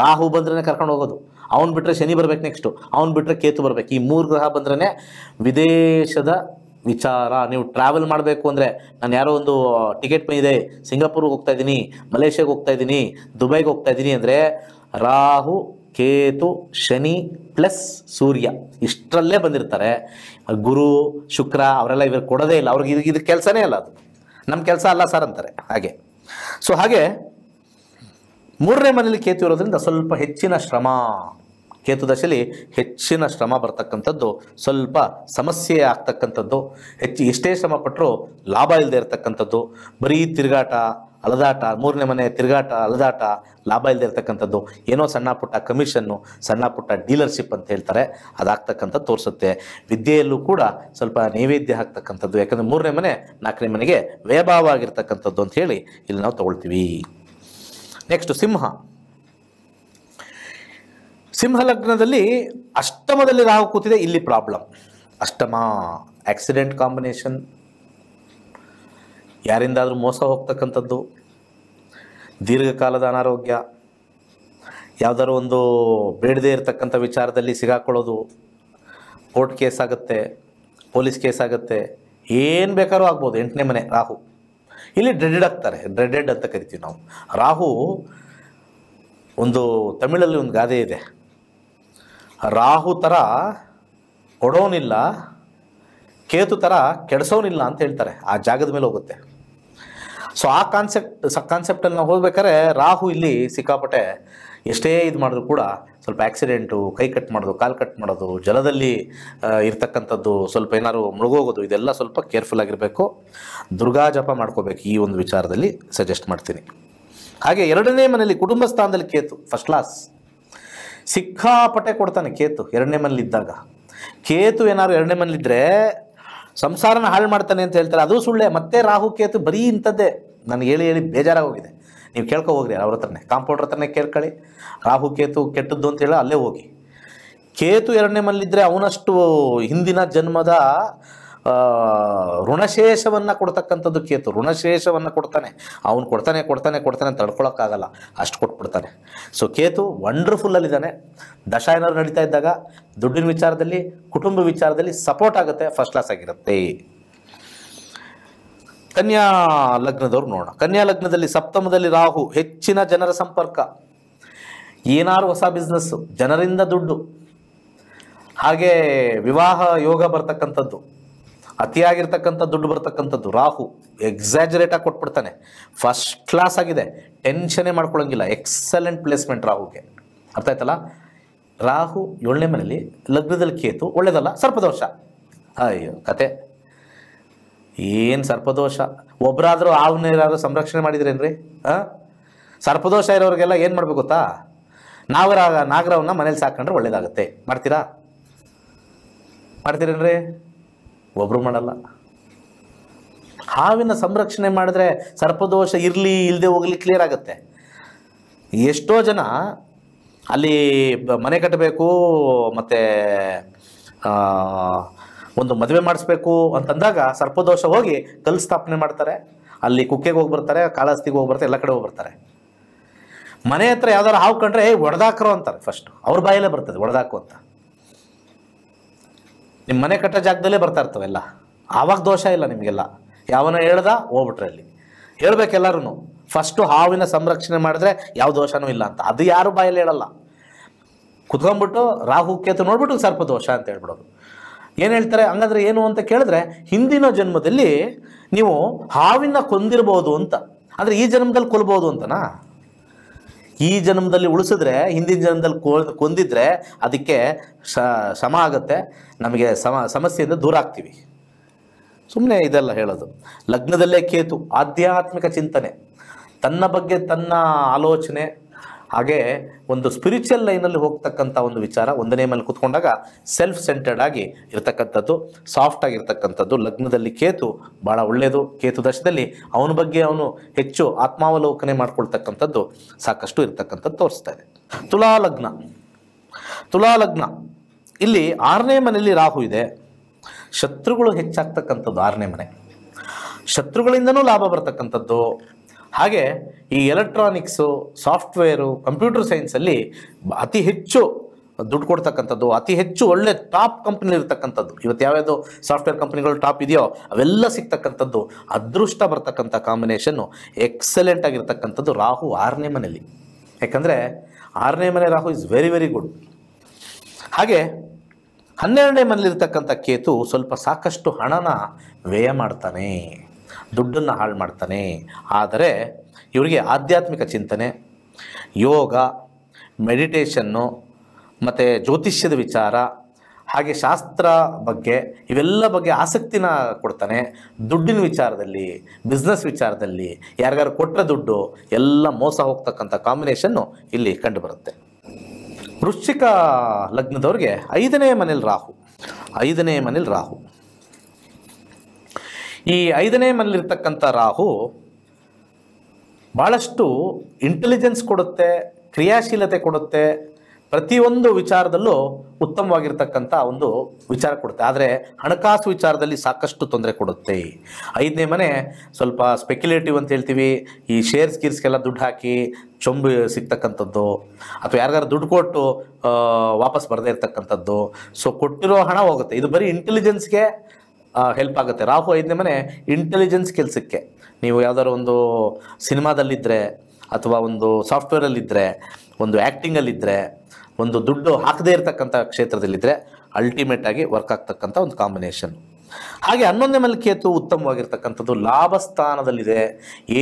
ರಾಹು ಬಂದ್ರೇ ಕರ್ಕೊಂಡು ಹೋಗೋದು ಅವ್ನು ಬಿಟ್ಟರೆ ಶನಿ ಬರಬೇಕು ನೆಕ್ಸ್ಟು ಅವ್ನು ಬಿಟ್ಟರೆ ಕೇತು ಬರಬೇಕು ಈ ಮೂರು ಗ್ರಹ ಬಂದ್ರೇ ವಿದೇಶದ ವಿಚಾರ ನೀವು ಟ್ರಾವೆಲ್ ಮಾಡಬೇಕು ಅಂದರೆ ನಾನು ಯಾರೋ ಒಂದು ಟಿಕೆಟ್ ಇದೆ ಸಿಂಗಾಪುರ್ಗೆ ಹೋಗ್ತಾ ಇದ್ದೀನಿ ಮಲೇಷ್ಯಾಗೆ ಹೋಗ್ತಾ ಇದ್ದೀನಿ ದುಬೈಗೆ ಹೋಗ್ತಾ ಇದ್ದೀನಿ ಅಂದರೆ ರಾಹು ಕೇತು ಶನಿ ಪ್ಲಸ್ ಸೂರ್ಯ ಇಷ್ಟರಲ್ಲೇ ಬಂದಿರ್ತಾರೆ ಗುರು ಶುಕ್ರ ಅವರೆಲ್ಲ ಇವರು ಕೊಡೋದೇ ಇಲ್ಲ ಅವ್ರಿಗೆ ಇದು ಇದು ಕೆಲಸನೇ ಅಲ್ಲ ಅದು ನಮ್ಮ ಕೆಲಸ ಅಲ್ಲ ಸರ್ ಅಂತಾರೆ ಹಾಗೆ ಸೊ ಹಾಗೆ ಮೂರನೇ ಮನೆಯಲ್ಲಿ ಕೇತು ಇರೋದ್ರಿಂದ ಸ್ವಲ್ಪ ಹೆಚ್ಚಿನ ಶ್ರಮ ಕೇತು ಹೆಚ್ಚಿನ ಶ್ರಮ ಬರ್ತಕ್ಕಂಥದ್ದು ಸ್ವಲ್ಪ ಸಮಸ್ಯೆ ಆಗ್ತಕ್ಕಂಥದ್ದು ಹೆಚ್ಚು ಎಷ್ಟೇ ಶ್ರಮ ಪಟ್ಟರು ಲಾಭ ಇಲ್ಲದೆ ಇರತಕ್ಕಂಥದ್ದು ಬರೀ ತಿರುಗಾಟ ಅಲದಾಟ ಮೂರನೇ ಮನೆ ತಿರುಗಾಟ ಅಲದಾಟ ಲಾಭ ಇಲ್ಲದೆ ಇರತಕ್ಕಂಥದ್ದು ಏನೋ ಸಣ್ಣ ಪುಟ್ಟ ಕಮಿಷನ್ನು ಸಣ್ಣ ಪುಟ್ಟ ಡೀಲರ್ಶಿಪ್ ಅಂತ ಹೇಳ್ತಾರೆ ಅದಾಗ್ತಕ್ಕಂಥ ತೋರಿಸುತ್ತೆ ವಿದ್ಯೆಯಲ್ಲೂ ಕೂಡ ಸ್ವಲ್ಪ ನೈವೇದ್ಯ ಆಗ್ತಕ್ಕಂಥದ್ದು ಯಾಕಂದರೆ ಮೂರನೇ ಮನೆ ನಾಲ್ಕನೇ ಮನೆಗೆ ವೈಭವ ಆಗಿರ್ತಕ್ಕಂಥದ್ದು ಅಂತ ಹೇಳಿ ಇಲ್ಲಿ ನಾವು ತಗೊಳ್ತೀವಿ ನೆಕ್ಸ್ಟ್ ಸಿಂಹ ಸಿಂಹ ಲಗ್ನದಲ್ಲಿ ಅಷ್ಟಮದಲ್ಲಿ ರಾಹು ಕೂತಿದೆ ಇಲ್ಲಿ ಪ್ರಾಬ್ಲಮ್ ಅಷ್ಟಮ ಆಕ್ಸಿಡೆಂಟ್ ಕಾಂಬಿನೇಷನ್ ಯಾರಿಂದಾದರೂ ಮೋಸ ಹೋಗ್ತಕ್ಕಂಥದ್ದು ದೀರ್ಘಕಾಲದ ಅನಾರೋಗ್ಯ ಯಾವುದಾದ್ರು ಒಂದು ಬೇಡದೇ ಇರತಕ್ಕಂಥ ವಿಚಾರದಲ್ಲಿ ಸಿಗಾಕೊಳ್ಳೋದು ಕೋರ್ಟ್ ಕೇಸ್ ಆಗುತ್ತೆ ಪೊಲೀಸ್ ಕೇಸ್ ಆಗುತ್ತೆ ಏನು ಬೇಕಾದ್ರೂ ಆಗ್ಬೋದು ಎಂಟನೇ ಮನೆ ರಾಹು ಇಲ್ಲಿ ಡ್ರೆಡೆಡ್ ಆಗ್ತಾರೆ ಡ್ರೆಡೆಡ್ ಅಂತ ಕರಿತೀವಿ ನಾವು ರಾಹು ಒಂದು ತಮಿಳಲ್ಲಿ ಒಂದು ಗಾದೆ ಇದೆ ರಾಹು ಥರ ಕೊಡೋನಿಲ್ಲ ಕೇತು ಥರ ಕೆಡಿಸೋನಿಲ್ಲ ಅಂತ ಹೇಳ್ತಾರೆ ಆ ಜಾಗದ ಮೇಲೆ ಹೋಗುತ್ತೆ ಸೊ ಆ ಕಾನ್ಸೆಪ್ಟ್ ಸ ಕಾನ್ಸೆಪ್ಟಲ್ಲಿ ನಾವು ಹೋಗ್ಬೇಕಾದ್ರೆ ರಾಹು ಇಲ್ಲಿ ಸಿಕ್ಕಾಪಟ್ಟೆ ಎಷ್ಟೇ ಇದು ಮಾಡಿದ್ರು ಕೂಡ ಸ್ವಲ್ಪ ಆಕ್ಸಿಡೆಂಟು ಕೈ ಕಟ್ ಮಾಡೋದು ಕಾಲು ಕಟ್ ಮಾಡೋದು ಜಲದಲ್ಲಿ ಇರ್ತಕ್ಕಂಥದ್ದು ಸ್ವಲ್ಪ ಏನಾದ್ರು ಮುಳುಗೋಗೋದು ಇದೆಲ್ಲ ಸ್ವಲ್ಪ ಕೇರ್ಫುಲ್ ಆಗಿರಬೇಕು ದುರ್ಗಾ ಜಪ ಮಾಡ್ಕೋಬೇಕು ಈ ಒಂದು ವಿಚಾರದಲ್ಲಿ ಸಜೆಸ್ಟ್ ಮಾಡ್ತೀನಿ ಹಾಗೆ ಎರಡನೇ ಮನೆಯಲ್ಲಿ ಕುಟುಂಬ ಸ್ಥಾನದಲ್ಲಿ ಕೇತು ಫಸ್ಟ್ ಕ್ಲಾಸ್ ಸಿಕ್ಕಾಪಟ್ಟೆ ಕೊಡ್ತಾನೆ ಕೇತು ಎರಡನೇ ಇದ್ದಾಗ ಕೇತು ಏನಾದ್ರು ಎರಡನೇ ಮನೇಲಿದ್ದರೆ ಸಂಸಾರನ ಹಾಳು ಮಾಡ್ತಾನೆ ಅಂತ ಹೇಳ್ತಾರೆ ಅದು ಸುಳ್ಳೆ ಮತ್ತೆ ರಾಹು ಕೇತು ಬರೀ ಇಂಥದ್ದೇ ನನಗೆ ಹೇಳಿ ಹೇಳಿ ಬೇಜಾರಾಗೋಗಿದೆ ನೀವು ಕೇಳ್ಕೊ ಹೋಗ್ರಿ ಅವ್ರ ಹತ್ರನೇ ಕಾಂಪೌಂಡ್ರ್ ಹತ್ರನೇ ಕೇಳ್ಕೊಳ್ಳಿ ರಾಹು ಕೇತು ಕೆಟ್ಟದ್ದು ಅಂತ ಹೇಳಿ ಅಲ್ಲೇ ಹೋಗಿ ಕೇತು ಎರಡನೇ ಮನೇಲಿದ್ದರೆ ಅವನಷ್ಟು ಹಿಂದಿನ ಜನ್ಮದ ಋಣಶೇಷವನ್ನು ಕೊಡ್ತಕ್ಕಂಥದ್ದು ಕೇತು ಋಣಶೇಷವನ್ನು ಕೊಡ್ತಾನೆ ಅವನು ಕೊಡ್ತಾನೆ ಕೊಡ್ತಾನೆ ಕೊಡ್ತಾನೆ ತಡ್ಕೊಳಕ್ಕಾಗಲ್ಲ ಅಷ್ಟು ಕೊಟ್ಬಿಡ್ತಾನೆ ಸೊ ಕೇತು ವಂಡರ್ಫುಲ್ಲಲ್ಲಿದ್ದಾನೆ ಏನಾದ್ರು ನಡೀತಾ ಇದ್ದಾಗ ದುಡ್ಡಿನ ವಿಚಾರದಲ್ಲಿ ಕುಟುಂಬ ವಿಚಾರದಲ್ಲಿ ಸಪೋರ್ಟ್ ಆಗುತ್ತೆ ಫಸ್ಟ್ ಕ್ಲಾಸ್ ಆಗಿರುತ್ತೆ ಕನ್ಯಾ ಲಗ್ನದವ್ರು ನೋಡೋಣ ಕನ್ಯಾ ಲಗ್ನದಲ್ಲಿ ಸಪ್ತಮದಲ್ಲಿ ರಾಹು ಹೆಚ್ಚಿನ ಜನರ ಸಂಪರ್ಕ ಏನಾರು ಹೊಸ ಬಿಸ್ನೆಸ್ಸು ಜನರಿಂದ ದುಡ್ಡು ಹಾಗೆ ವಿವಾಹ ಯೋಗ ಬರ್ತಕ್ಕಂಥದ್ದು ಅತಿಯಾಗಿರ್ತಕ್ಕಂಥ ದುಡ್ಡು ಬರ್ತಕ್ಕಂಥದ್ದು ರಾಹು ಎಕ್ಸಾಜರೇಟಾಗಿ ಕೊಟ್ಬಿಡ್ತಾನೆ ಫಸ್ಟ್ ಕ್ಲಾಸ್ ಆಗಿದೆ ಟೆನ್ಷನೇ ಮಾಡ್ಕೊಳ್ಳೋಂಗಿಲ್ಲ ಎಕ್ಸಲೆಂಟ್ ಪ್ಲೇಸ್ಮೆಂಟ್ ರಾಹುಗೆ ಅರ್ಥ ಆಯ್ತಲ್ಲ ರಾಹು ಏಳನೇ ಮನೇಲಿ ಲಗ್ನದಲ್ಲಿ ಕೇತು ಒಳ್ಳೇದಲ್ಲ ಸರ್ಪದೋಷ ಅಯ್ಯೋ ಕತೆ ಏನು ಸರ್ಪದೋಷ ಒಬ್ಬರಾದರೂ ಆವನ್ನ ಸಂರಕ್ಷಣೆ ಮಾಡಿದ್ರೇನ್ರಿ ಹಾಂ ಸರ್ಪದೋಷ ಇರೋರಿಗೆಲ್ಲ ಏನು ಮಾಡಬೇಕು ಗೊತ್ತಾ ನಾಗರ ನಾಗರವನ್ನ ಮನೇಲಿ ಸಾಕೊಂಡ್ರೆ ಒಳ್ಳೇದಾಗುತ್ತೆ ಮಾಡ್ತೀರಾ ರೀ ಒಬ್ಬರು ಮಾಡಲ್ಲ ಹಾವಿನ ಸಂರಕ್ಷಣೆ ಮಾಡಿದ್ರೆ ಸರ್ಪದೋಷ ಇರಲಿ ಇಲ್ಲದೆ ಹೋಗಲಿ ಕ್ಲಿಯರ್ ಆಗುತ್ತೆ ಎಷ್ಟೋ ಜನ ಅಲ್ಲಿ ಮನೆ ಕಟ್ಟಬೇಕು ಮತ್ತು ಒಂದು ಮದುವೆ ಮಾಡಿಸ್ಬೇಕು ಅಂತಂದಾಗ ಸರ್ಪದೋಷ ಹೋಗಿ ಕಲ್ ಸ್ಥಾಪನೆ ಮಾಡ್ತಾರೆ ಅಲ್ಲಿ ಕುಕ್ಕೆಗೆ ಹೋಗಿ ಬರ್ತಾರೆ ಕಾಳಹಸ್ತಿಗೆ ಹೋಗಿ ಬರ್ತಾರೆ ಎಲ್ಲ ಕಡೆ ಹೋಗಿ ಬರ್ತಾರೆ ಮನೆ ಹತ್ರ ಯಾವ್ದಾರು ಹಾವು ಕಂಡ್ರೆ ಒಡೆದಾಕ್ರು ಅಂತಾರೆ ಫಸ್ಟ್ ಅವ್ರ ಬಾಯಲ್ಲೇ ಬರ್ತದೆ ಒಡೆದಾಕು ಅಂತ ನಿಮ್ಮ ಮನೆ ಕಟ್ಟ ಜಾಗದಲ್ಲೇ ಬರ್ತಾ ಇರ್ತವೆಲ್ಲ ಆವಾಗ ದೋಷ ಇಲ್ಲ ನಿಮಗೆಲ್ಲ ಯಾವನ ಹೇಳ್ದ ಹೋಗ್ಬಿಟ್ರೆ ಅಲ್ಲಿ ಹೇಳ್ಬೇಕೆಲ್ಲರೂ ಫಸ್ಟು ಹಾವಿನ ಸಂರಕ್ಷಣೆ ಮಾಡಿದ್ರೆ ಯಾವ ದೋಷನೂ ಇಲ್ಲ ಅಂತ ಅದು ಯಾರು ಬಾಯಲ್ಲಿ ಹೇಳಲ್ಲ ಕುತ್ಕೊಂಡ್ಬಿಟ್ಟು ರಾಹು ಕೇತು ನೋಡ್ಬಿಟ್ಟು ಸರ್ಪ ದೋಷ ಅಂತ ಹೇಳ್ಬಿಡೋದು ಏನು ಹೇಳ್ತಾರೆ ಹಂಗಾದ್ರೆ ಏನು ಅಂತ ಕೇಳಿದ್ರೆ ಹಿಂದಿನ ಜನ್ಮದಲ್ಲಿ ನೀವು ಹಾವಿನ ಕೊಂದಿರಬಹುದು ಅಂತ ಅಂದರೆ ಈ ಜನ್ಮದಲ್ಲಿ ಕೊಲ್ಬೋದು ಅಂತನಾ ಈ ಜನ್ಮದಲ್ಲಿ ಉಳಿಸಿದ್ರೆ ಹಿಂದಿನ ಜನ್ಮದಲ್ಲಿ ಕೊಂದಿದ್ರೆ ಅದಕ್ಕೆ ಸಮ ಆಗುತ್ತೆ ನಮಗೆ ಸಮ ಸಮಸ್ಯೆಯಿಂದ ದೂರ ಆಗ್ತೀವಿ ಸುಮ್ಮನೆ ಇದೆಲ್ಲ ಹೇಳೋದು ಲಗ್ನದಲ್ಲೇ ಕೇತು ಆಧ್ಯಾತ್ಮಿಕ ಚಿಂತನೆ ತನ್ನ ಬಗ್ಗೆ ತನ್ನ ಆಲೋಚನೆ ಹಾಗೆ ಒಂದು ಸ್ಪಿರಿಚುವಲ್ ಲೈನಲ್ಲಿ ಹೋಗ್ತಕ್ಕಂಥ ಒಂದು ವಿಚಾರ ಒಂದನೇ ಮೇಲೆ ಕೂತ್ಕೊಂಡಾಗ ಸೆಲ್ಫ್ ಸೆಂಟರ್ಡ್ ಆಗಿ ಇರತಕ್ಕಂಥದ್ದು ಸಾಫ್ಟ್ ಆಗಿರ್ತಕ್ಕಂಥದ್ದು ಲಗ್ನದಲ್ಲಿ ಕೇತು ಭಾಳ ಒಳ್ಳೆಯದು ಕೇತು ದಶದಲ್ಲಿ ಅವನ ಬಗ್ಗೆ ಅವನು ಹೆಚ್ಚು ಆತ್ಮಾವಲೋಕನೆ ಮಾಡ್ಕೊಳ್ತಕ್ಕಂಥದ್ದು ಸಾಕಷ್ಟು ಇರತಕ್ಕಂಥದ್ದು ತೋರಿಸ್ತಾ ಇದೆ ತುಲಾ ಲಗ್ನ ತುಲಾ ಲಗ್ನ ಇಲ್ಲಿ ಆರನೇ ಮನೆಯಲ್ಲಿ ರಾಹು ಇದೆ ಶತ್ರುಗಳು ಹೆಚ್ಚಾಗ್ತಕ್ಕಂಥದ್ದು ಆರನೇ ಮನೆ ಶತ್ರುಗಳಿಂದನೂ ಲಾಭ ಬರ್ತಕ್ಕಂಥದ್ದು ಹಾಗೆ ಈ ಎಲೆಕ್ಟ್ರಾನಿಕ್ಸು ಸಾಫ್ಟ್ವೇರು ಕಂಪ್ಯೂಟರ್ ಸೈನ್ಸಲ್ಲಿ ಅತಿ ಹೆಚ್ಚು ದುಡ್ಡು ಕೊಡ್ತಕ್ಕಂಥದ್ದು ಅತಿ ಹೆಚ್ಚು ಒಳ್ಳೆ ಟಾಪ್ ಕಂಪ್ನಿ ಇರತಕ್ಕಂಥದ್ದು ಇವತ್ತು ಯಾವ್ಯಾವುದು ಸಾಫ್ಟ್ವೇರ್ ಕಂಪ್ನಿಗಳು ಟಾಪ್ ಇದೆಯೋ ಅವೆಲ್ಲ ಸಿಗ್ತಕ್ಕಂಥದ್ದು ಅದೃಷ್ಟ ಬರ್ತಕ್ಕಂಥ ಕಾಂಬಿನೇಷನ್ನು ಎಕ್ಸಲೆಂಟ್ ಆಗಿರ್ತಕ್ಕಂಥದ್ದು ರಾಹು ಆರನೇ ಮನೆಯಲ್ಲಿ ಯಾಕಂದರೆ ಆರನೇ ಮನೆ Rahu is very very good ಹಾಗೆ ಹನ್ನೆರಡನೇ ಮನೇಲಿರ್ತಕ್ಕಂಥ ಕೇತು ಸ್ವಲ್ಪ ಸಾಕಷ್ಟು ಹಣನ ವ್ಯಯ ಮಾಡ್ತಾನೆ ದುಡ್ಡನ್ನು ಹಾಳು ಮಾಡ್ತಾನೆ ಆದರೆ ಇವರಿಗೆ ಆಧ್ಯಾತ್ಮಿಕ ಚಿಂತನೆ ಯೋಗ ಮೆಡಿಟೇಷನ್ನು ಮತ್ತು ಜ್ಯೋತಿಷ್ಯದ ವಿಚಾರ ಹಾಗೆ ಶಾಸ್ತ್ರ ಬಗ್ಗೆ ಇವೆಲ್ಲ ಬಗ್ಗೆ ಆಸಕ್ತಿನ ಕೊಡ್ತಾನೆ ದುಡ್ಡಿನ ವಿಚಾರದಲ್ಲಿ ಬಿಸ್ನೆಸ್ ವಿಚಾರದಲ್ಲಿ ಯಾರಿಗಾರು ಕೊಟ್ಟರೆ ದುಡ್ಡು ಎಲ್ಲ ಮೋಸ ಹೋಗ್ತಕ್ಕಂಥ ಕಾಂಬಿನೇಷನ್ನು ಇಲ್ಲಿ ಕಂಡುಬರುತ್ತೆ ವೃಶ್ಚಿಕ ಲಗ್ನದವ್ರಿಗೆ ಐದನೇ ಮನೇಲಿ ರಾಹು ಐದನೇ ಮನೇಲಿ ರಾಹು ಈ ಐದನೇ ಮನೇಲಿರ್ತಕ್ಕಂಥ ರಾಹು ಭಾಳಷ್ಟು ಇಂಟೆಲಿಜೆನ್ಸ್ ಕೊಡುತ್ತೆ ಕ್ರಿಯಾಶೀಲತೆ ಕೊಡುತ್ತೆ ಪ್ರತಿಯೊಂದು ವಿಚಾರದಲ್ಲೂ ಉತ್ತಮವಾಗಿರ್ತಕ್ಕಂಥ ಒಂದು ವಿಚಾರ ಕೊಡುತ್ತೆ ಆದರೆ ಹಣಕಾಸು ವಿಚಾರದಲ್ಲಿ ಸಾಕಷ್ಟು ತೊಂದರೆ ಕೊಡುತ್ತೆ ಐದನೇ ಮನೆ ಸ್ವಲ್ಪ ಸ್ಪೆಕ್ಯುಲೇಟಿವ್ ಅಂತ ಹೇಳ್ತೀವಿ ಈ ಶೇರ್ಸ್ ಗೀರ್ಸ್ಗೆಲ್ಲ ದುಡ್ಡು ಹಾಕಿ ಚೊಂಬು ಸಿಗ್ತಕ್ಕಂಥದ್ದು ಅಥವಾ ಯಾರಿಗಾರು ದುಡ್ಡು ಕೊಟ್ಟು ವಾಪಸ್ ಬರದೇ ಇರ್ತಕ್ಕಂಥದ್ದು ಸೊ ಕೊಟ್ಟಿರೋ ಹಣ ಹೋಗುತ್ತೆ ಇದು ಬರೀ ಇಂಟೆಲಿಜೆನ್ಸ್ಗೆ ಹೆಲ್ಪ್ ಆಗುತ್ತೆ ರಾಹು ಐದನೇ ಮನೆ ಇಂಟೆಲಿಜೆನ್ಸ್ ಕೆಲಸಕ್ಕೆ ನೀವು ಯಾವ್ದಾದ್ರು ಒಂದು ಸಿನಿಮಾದಲ್ಲಿದ್ದರೆ ಅಥವಾ ಒಂದು ಸಾಫ್ಟ್ವೇರಲ್ಲಿದ್ದರೆ ಒಂದು ಆ್ಯಕ್ಟಿಂಗಲ್ಲಿದ್ದರೆ ಒಂದು ದುಡ್ಡು ಹಾಕದೇ ಇರತಕ್ಕಂಥ ಕ್ಷೇತ್ರದಲ್ಲಿದ್ದರೆ ಅಲ್ಟಿಮೇಟಾಗಿ ವರ್ಕ್ ಆಗ್ತಕ್ಕಂಥ ಒಂದು ಕಾಂಬಿನೇಷನ್ ಹಾಗೆ ಹನ್ನೊಂದನೇ ಮೇಲೆ ಉತ್ತಮವಾಗಿರ್ತಕ್ಕಂಥದ್ದು ಲಾಭ ಸ್ಥಾನದಲ್ಲಿದೆ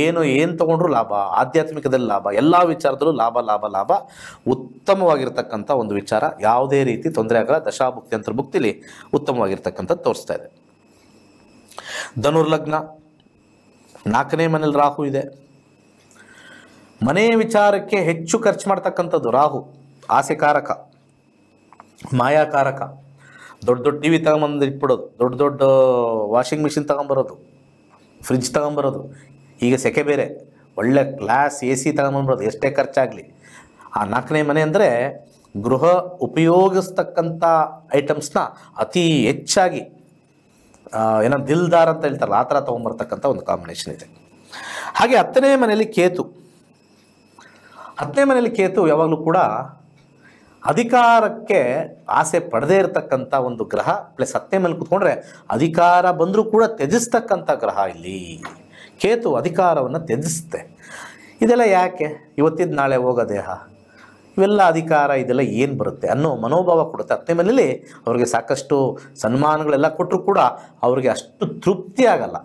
ಏನು ಏನು ತೊಗೊಂಡ್ರೂ ಲಾಭ ಆಧ್ಯಾತ್ಮಿಕದಲ್ಲಿ ಲಾಭ ಎಲ್ಲ ವಿಚಾರದಲ್ಲೂ ಲಾಭ ಲಾಭ ಲಾಭ ಉತ್ತಮವಾಗಿರ್ತಕ್ಕಂಥ ಒಂದು ವಿಚಾರ ಯಾವುದೇ ರೀತಿ ತೊಂದರೆ ಆಗಲ್ಲ ದಶಾಭುಕ್ತಿ ಅಂತರ್ಭುಕ್ತಿಲಿ ಉತ್ತಮವಾಗಿರ್ತಕ್ಕಂಥದ್ದು ತೋರಿಸ್ತಾ ಇದೆ ಧನುರ್ಲಗ್ನ ನಾಲ್ಕನೇ ಮನೇಲಿ ರಾಹು ಇದೆ ಮನೆಯ ವಿಚಾರಕ್ಕೆ ಹೆಚ್ಚು ಖರ್ಚು ಮಾಡ್ತಕ್ಕಂಥದ್ದು ರಾಹು ಆಸೆಕಾರಕ ಮಾಯಾಕಾರಕ ದೊಡ್ಡ ದೊಡ್ಡ ಟಿ ವಿ ತಗೊಂಬಂದು ಇಟ್ಬಿಡೋದು ದೊಡ್ಡ ದೊಡ್ಡ ವಾಷಿಂಗ್ ಮಿಷಿನ್ ತಗೊಂಬರೋದು ಫ್ರಿಜ್ ತಗೊಂಬರೋದು ಈಗ ಸೆಕೆ ಬೇರೆ ಒಳ್ಳೆ ಗ್ಲಾಸ್ ಎ ಸಿ ತಗೊಂಬಂದ್ಬಿಡೋದು ಎಷ್ಟೇ ಖರ್ಚಾಗಲಿ ಆ ನಾಲ್ಕನೇ ಮನೆ ಅಂದರೆ ಗೃಹ ಉಪಯೋಗಿಸ್ತಕ್ಕಂಥ ಐಟಮ್ಸ್ನ ಅತಿ ಹೆಚ್ಚಾಗಿ ಏನೋ ದಿಲ್ದಾರ್ ಅಂತ ಹೇಳ್ತಾರಲ್ಲ ಆ ಥರ ತೊಗೊಂಬರ್ತಕ್ಕಂಥ ಒಂದು ಕಾಂಬಿನೇಷನ್ ಇದೆ ಹಾಗೆ ಹತ್ತನೇ ಮನೆಯಲ್ಲಿ ಕೇತು ಹತ್ತನೇ ಮನೆಯಲ್ಲಿ ಕೇತು ಯಾವಾಗಲೂ ಕೂಡ ಅಧಿಕಾರಕ್ಕೆ ಆಸೆ ಪಡೆದೇ ಇರತಕ್ಕಂಥ ಒಂದು ಗ್ರಹ ಪ್ಲಸ್ ಹತ್ತನೇ ಮೇಲೆ ಕೂತ್ಕೊಂಡ್ರೆ ಅಧಿಕಾರ ಬಂದರೂ ಕೂಡ ತ್ಯಜಿಸ್ತಕ್ಕಂಥ ಗ್ರಹ ಇಲ್ಲಿ ಕೇತು ಅಧಿಕಾರವನ್ನು ತ್ಯಜಿಸುತ್ತೆ ಇದೆಲ್ಲ ಯಾಕೆ ಇವತ್ತಿದ್ದು ನಾಳೆ ಹೋಗೋ ದೇಹ ಇವೆಲ್ಲ ಅಧಿಕಾರ ಇದೆಲ್ಲ ಏನು ಬರುತ್ತೆ ಅನ್ನೋ ಮನೋಭಾವ ಕೊಡುತ್ತೆ ಅತ್ತೆ ಮನೆಯಲ್ಲಿ ಅವ್ರಿಗೆ ಸಾಕಷ್ಟು ಸನ್ಮಾನಗಳೆಲ್ಲ ಕೊಟ್ಟರು ಕೂಡ ಅವ್ರಿಗೆ ಅಷ್ಟು ತೃಪ್ತಿ ಆಗಲ್ಲ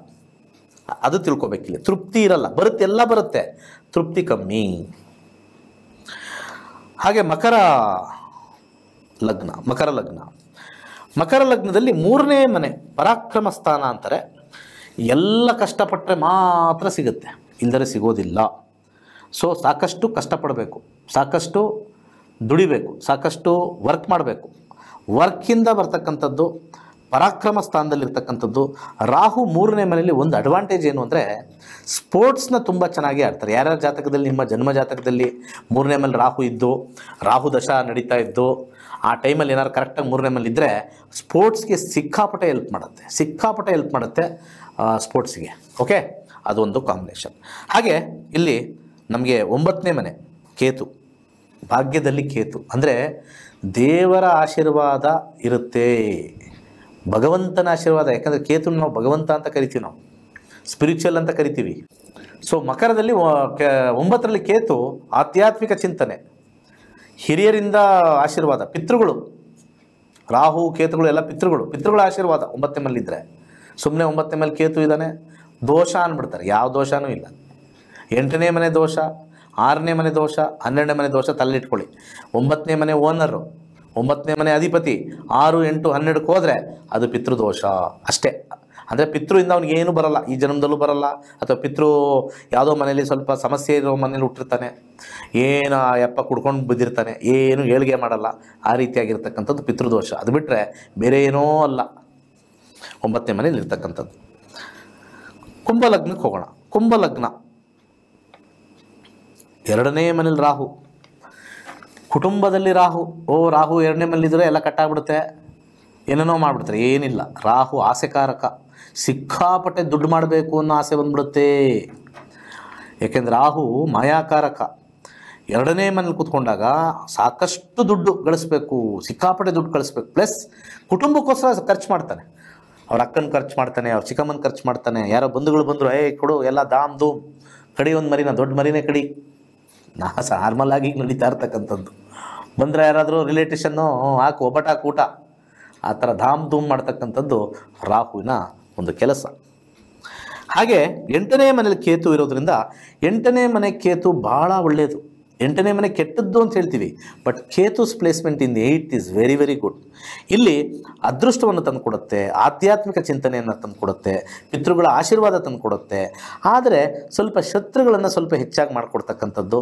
ಅದು ತಿಳ್ಕೊಬೇಕಿಲ್ಲ ತೃಪ್ತಿ ಇರಲ್ಲ ಬರುತ್ತೆ ಎಲ್ಲ ಬರುತ್ತೆ ತೃಪ್ತಿ ಕಮ್ಮಿ ಹಾಗೆ ಮಕರ ಲಗ್ನ ಮಕರ ಲಗ್ನ ಮಕರ ಲಗ್ನದಲ್ಲಿ ಮೂರನೇ ಮನೆ ಪರಾಕ್ರಮ ಸ್ಥಾನ ಅಂತಾರೆ ಎಲ್ಲ ಕಷ್ಟಪಟ್ಟರೆ ಮಾತ್ರ ಸಿಗುತ್ತೆ ಇಲ್ಲದರೆ ಸಿಗೋದಿಲ್ಲ ಸೊ ಸಾಕಷ್ಟು ಕಷ್ಟಪಡಬೇಕು ಸಾಕಷ್ಟು ದುಡಿಬೇಕು ಸಾಕಷ್ಟು ವರ್ಕ್ ಮಾಡಬೇಕು ವರ್ಕಿಂದ ಬರ್ತಕ್ಕಂಥದ್ದು ಪರಾಕ್ರಮ ಸ್ಥಾನದಲ್ಲಿರ್ತಕ್ಕಂಥದ್ದು ರಾಹು ಮೂರನೇ ಮನೆಯಲ್ಲಿ ಒಂದು ಅಡ್ವಾಂಟೇಜ್ ಏನು ಅಂದರೆ ಸ್ಪೋರ್ಟ್ಸ್ನ ತುಂಬ ಚೆನ್ನಾಗಿ ಆಡ್ತಾರೆ ಯಾರ್ಯಾರ ಜಾತಕದಲ್ಲಿ ನಿಮ್ಮ ಜನ್ಮ ಜಾತಕದಲ್ಲಿ ಮೂರನೇ ಮೇಲೆ ರಾಹು ಇದ್ದು ರಾಹು ದಶ ನಡೀತಾ ಇದ್ದು ಆ ಟೈಮಲ್ಲಿ ಏನಾದ್ರು ಕರೆಕ್ಟಾಗಿ ಮೂರನೇ ಮೇಲೆ ಇದ್ದರೆ ಸ್ಪೋರ್ಟ್ಸ್ಗೆ ಸಿಕ್ಕಾಪಟ್ಟೆ ಹೆಲ್ಪ್ ಮಾಡುತ್ತೆ ಸಿಕ್ಕಾಪಟ್ಟೆ ಹೆಲ್ಪ್ ಮಾಡುತ್ತೆ ಸ್ಪೋರ್ಟ್ಸಿಗೆ ಓಕೆ ಅದೊಂದು ಕಾಂಬಿನೇಷನ್ ಹಾಗೆ ಇಲ್ಲಿ ನಮಗೆ ಒಂಬತ್ತನೇ ಮನೆ ಕೇತು ಭಾಗ್ಯದಲ್ಲಿ ಕೇತು ಅಂದರೆ ದೇವರ ಆಶೀರ್ವಾದ ಇರುತ್ತೆ ಭಗವಂತನ ಆಶೀರ್ವಾದ ಯಾಕಂದರೆ ಕೇತು ನಾವು ಭಗವಂತ ಅಂತ ಕರಿತೀವಿ ನಾವು ಸ್ಪಿರಿಚುವಲ್ ಅಂತ ಕರಿತೀವಿ ಸೊ ಮಕರದಲ್ಲಿ ಒಂಬತ್ತರಲ್ಲಿ ಕೇತು ಆಧ್ಯಾತ್ಮಿಕ ಚಿಂತನೆ ಹಿರಿಯರಿಂದ ಆಶೀರ್ವಾದ ಪಿತೃಗಳು ರಾಹು ಕೇತುಗಳು ಎಲ್ಲ ಪಿತೃಗಳು ಪಿತೃಗಳ ಆಶೀರ್ವಾದ ಒಂಬತ್ತನೇ ಇದ್ದರೆ ಸುಮ್ಮನೆ ಒಂಬತ್ತನೇ ಮೇಲೆ ಕೇತು ಇದ್ದಾನೆ ದೋಷ ಅಂದ್ಬಿಡ್ತಾರೆ ಯಾವ ದೋಷನೂ ಇಲ್ಲ ಎಂಟನೇ ಮನೆ ದೋಷ ಆರನೇ ಮನೆ ದೋಷ ಹನ್ನೆರಡನೇ ಮನೆ ದೋಷ ಇಟ್ಕೊಳ್ಳಿ ಒಂಬತ್ತನೇ ಮನೆ ಓನರು ಒಂಬತ್ತನೇ ಮನೆ ಅಧಿಪತಿ ಆರು ಎಂಟು ಹನ್ನೆರಡಕ್ಕೆ ಹೋದರೆ ಅದು ಪಿತೃದೋಷ ಅಷ್ಟೇ ಅಂದರೆ ಪಿತೃಯಿಂದ ಅವನಿಗೇನು ಬರಲ್ಲ ಈ ಜನ್ಮದಲ್ಲೂ ಬರಲ್ಲ ಅಥವಾ ಪಿತೃ ಯಾವುದೋ ಮನೇಲಿ ಸ್ವಲ್ಪ ಸಮಸ್ಯೆ ಇರೋ ಮನೇಲಿ ಹುಟ್ಟಿರ್ತಾನೆ ಏನು ಆ ಯಪ್ಪ ಕುಡ್ಕೊಂಡು ಬಿದ್ದಿರ್ತಾನೆ ಏನು ಏಳಿಗೆ ಮಾಡಲ್ಲ ಆ ರೀತಿಯಾಗಿರ್ತಕ್ಕಂಥದ್ದು ಪಿತೃದೋಷ ಅದು ಬಿಟ್ಟರೆ ಬೇರೆ ಏನೋ ಅಲ್ಲ ಒಂಬತ್ತನೇ ಮನೇಲಿ ಇರ್ತಕ್ಕಂಥದ್ದು ಕುಂಭಲಗ್ನಕ್ಕೆ ಹೋಗೋಣ ಕುಂಭಲಗ್ನ ಎರಡನೇ ಮನೇಲಿ ರಾಹು ಕುಟುಂಬದಲ್ಲಿ ರಾಹು ಓ ರಾಹು ಎರಡನೇ ಇದ್ರೆ ಎಲ್ಲ ಕಟ್ಟಾಗ್ಬಿಡುತ್ತೆ ಏನೇನೋ ಮಾಡಿಬಿಡ್ತಾರೆ ಏನಿಲ್ಲ ರಾಹು ಆಸೆಕಾರಕ ಸಿಕ್ಕಾಪಟ್ಟೆ ದುಡ್ಡು ಮಾಡಬೇಕು ಅನ್ನೋ ಆಸೆ ಬಂದ್ಬಿಡುತ್ತೆ ಏಕೆಂದರೆ ರಾಹು ಮಾಯಾಕಾರಕ ಎರಡನೇ ಮನೇಲಿ ಕೂತ್ಕೊಂಡಾಗ ಸಾಕಷ್ಟು ದುಡ್ಡು ಗಳಿಸ್ಬೇಕು ಸಿಕ್ಕಾಪಟ್ಟೆ ದುಡ್ಡು ಕಳಿಸ್ಬೇಕು ಪ್ಲಸ್ ಕುಟುಂಬಕ್ಕೋಸ್ಕರ ಖರ್ಚು ಮಾಡ್ತಾನೆ ಅವ್ರ ಅಕ್ಕನ ಖರ್ಚು ಮಾಡ್ತಾನೆ ಅವ್ರ ಚಿಕ್ಕಮ್ಮನ ಖರ್ಚು ಮಾಡ್ತಾನೆ ಯಾರೋ ಬಂಧುಗಳು ಬಂದರು ಏಯ್ ಕೊಡು ಎಲ್ಲ ದಾಮ್ ಧೂಮ್ ಕಡಿ ಒಂದು ಮರಿನ ದೊಡ್ಡ ಮರಿನೇ ಕಡಿ ನಾ ನಾರ್ಮಲ್ ಆಗಿ ನಡೀತಾ ಇರ್ತಕ್ಕಂಥದ್ದು ಬಂದರೆ ಯಾರಾದರೂ ರಿಲೇಟೇಷನ್ನು ಹಾಕಿ ಒಬ್ಬಟ ಕೂಟ ಆ ಥರ ಧಾಮ್ ಧೂಮ್ ಮಾಡ್ತಕ್ಕಂಥದ್ದು ರಾಹುವಿನ ಒಂದು ಕೆಲಸ ಹಾಗೆ ಎಂಟನೇ ಮನೇಲಿ ಕೇತು ಇರೋದ್ರಿಂದ ಎಂಟನೇ ಮನೆ ಕೇತು ಭಾಳ ಒಳ್ಳೆಯದು ಎಂಟನೇ ಮನೆ ಕೆಟ್ಟದ್ದು ಅಂತ ಹೇಳ್ತೀವಿ but Ketu's placement in the eight is very very good ಇಲ್ಲಿ ಅದೃಷ್ಟವನ್ನು ತಂದುಕೊಡುತ್ತೆ ಆಧ್ಯಾತ್ಮಿಕ ಚಿಂತನೆಯನ್ನು ತಂದುಕೊಡುತ್ತೆ ಪಿತೃಗಳ ಆಶೀರ್ವಾದ ಕೊಡುತ್ತೆ ಆದರೆ ಸ್ವಲ್ಪ ಶತ್ರುಗಳನ್ನು ಸ್ವಲ್ಪ ಹೆಚ್ಚಾಗಿ ಮಾಡಿಕೊಡ್ತಕ್ಕಂಥದ್ದು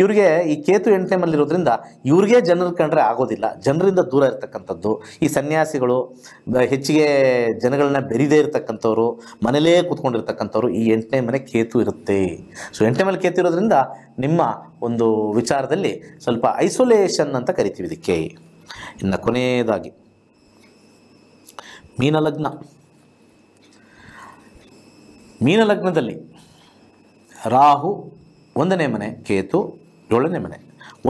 ಇವರಿಗೆ ಈ ಕೇತು ಎಂಟನೇ ಮನೆಯಲ್ಲಿರೋದ್ರಿಂದ ಇವ್ರಿಗೆ ಜನರು ಕಂಡ್ರೆ ಆಗೋದಿಲ್ಲ ಜನರಿಂದ ದೂರ ಇರತಕ್ಕಂಥದ್ದು ಈ ಸನ್ಯಾಸಿಗಳು ಹೆಚ್ಚಿಗೆ ಜನಗಳನ್ನ ಬೆರಿದೇ ಇರತಕ್ಕಂಥವ್ರು ಮನೇಲೇ ಕೂತ್ಕೊಂಡಿರ್ತಕ್ಕಂಥವ್ರು ಈ ಎಂಟನೇ ಮನೆ ಕೇತು ಇರುತ್ತೆ ಸೊ ಎಂಟನೇ ಮನೆ ಕೇತು ಇರೋದ್ರಿಂದ ನಿಮ್ಮ ಒಂದು ವಿಚಾರದಲ್ಲಿ ಸ್ವಲ್ಪ ಐಸೋಲೇಷನ್ ಅಂತ ಕರಿತೀವಿ ಇದಕ್ಕೆ ಇನ್ನು ಕೊನೆಯದಾಗಿ ಮೀನಲಗ್ನ ಮೀನಲಗ್ನದಲ್ಲಿ ರಾಹು ಒಂದನೇ ಮನೆ ಕೇತು ಏಳನೇ ಮನೆ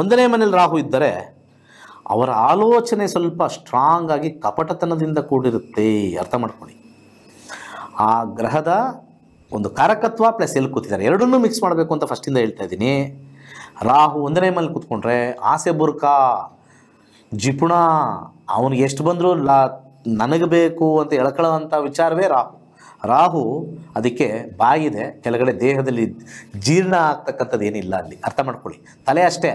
ಒಂದನೇ ಮನೆಯಲ್ಲಿ ರಾಹು ಇದ್ದರೆ ಅವರ ಆಲೋಚನೆ ಸ್ವಲ್ಪ ಸ್ಟ್ರಾಂಗ್ ಆಗಿ ಕಪಟತನದಿಂದ ಕೂಡಿರುತ್ತೆ ಅರ್ಥ ಮಾಡ್ಕೊಳ್ಳಿ ಆ ಗ್ರಹದ ಒಂದು ಕಾರಕತ್ವ ಪ್ಲಸ್ ಎಲ್ಲಿ ಕೂತಿದ್ದಾರೆ ಎರಡನ್ನೂ ಮಿಕ್ಸ್ ಮಾಡಬೇಕು ಅಂತ ಫಸ್ಟಿಂದ ಹೇಳ್ತಾ ಇದ್ದೀನಿ ರಾಹು ಒಂದನೇ ಮೇಲೆ ಕೂತ್ಕೊಂಡ್ರೆ ಆಸೆ ಬುರ್ಕ ಜಿಪುಣ ಅವನಿಗೆ ಎಷ್ಟು ಬಂದರೂ ಲಾ ನನಗೆ ಬೇಕು ಅಂತ ಎಳ್ಕೊಳ್ಳೋವಂಥ ವಿಚಾರವೇ ರಾಹು ರಾಹು ಅದಕ್ಕೆ ಬಾಯಿದೆ ಕೆಳಗಡೆ ದೇಹದಲ್ಲಿ ಜೀರ್ಣ ಆಗ್ತಕ್ಕಂಥದ್ದು ಏನಿಲ್ಲ ಅಲ್ಲಿ ಅರ್ಥ ಮಾಡ್ಕೊಳ್ಳಿ ತಲೆ ಅಷ್ಟೇ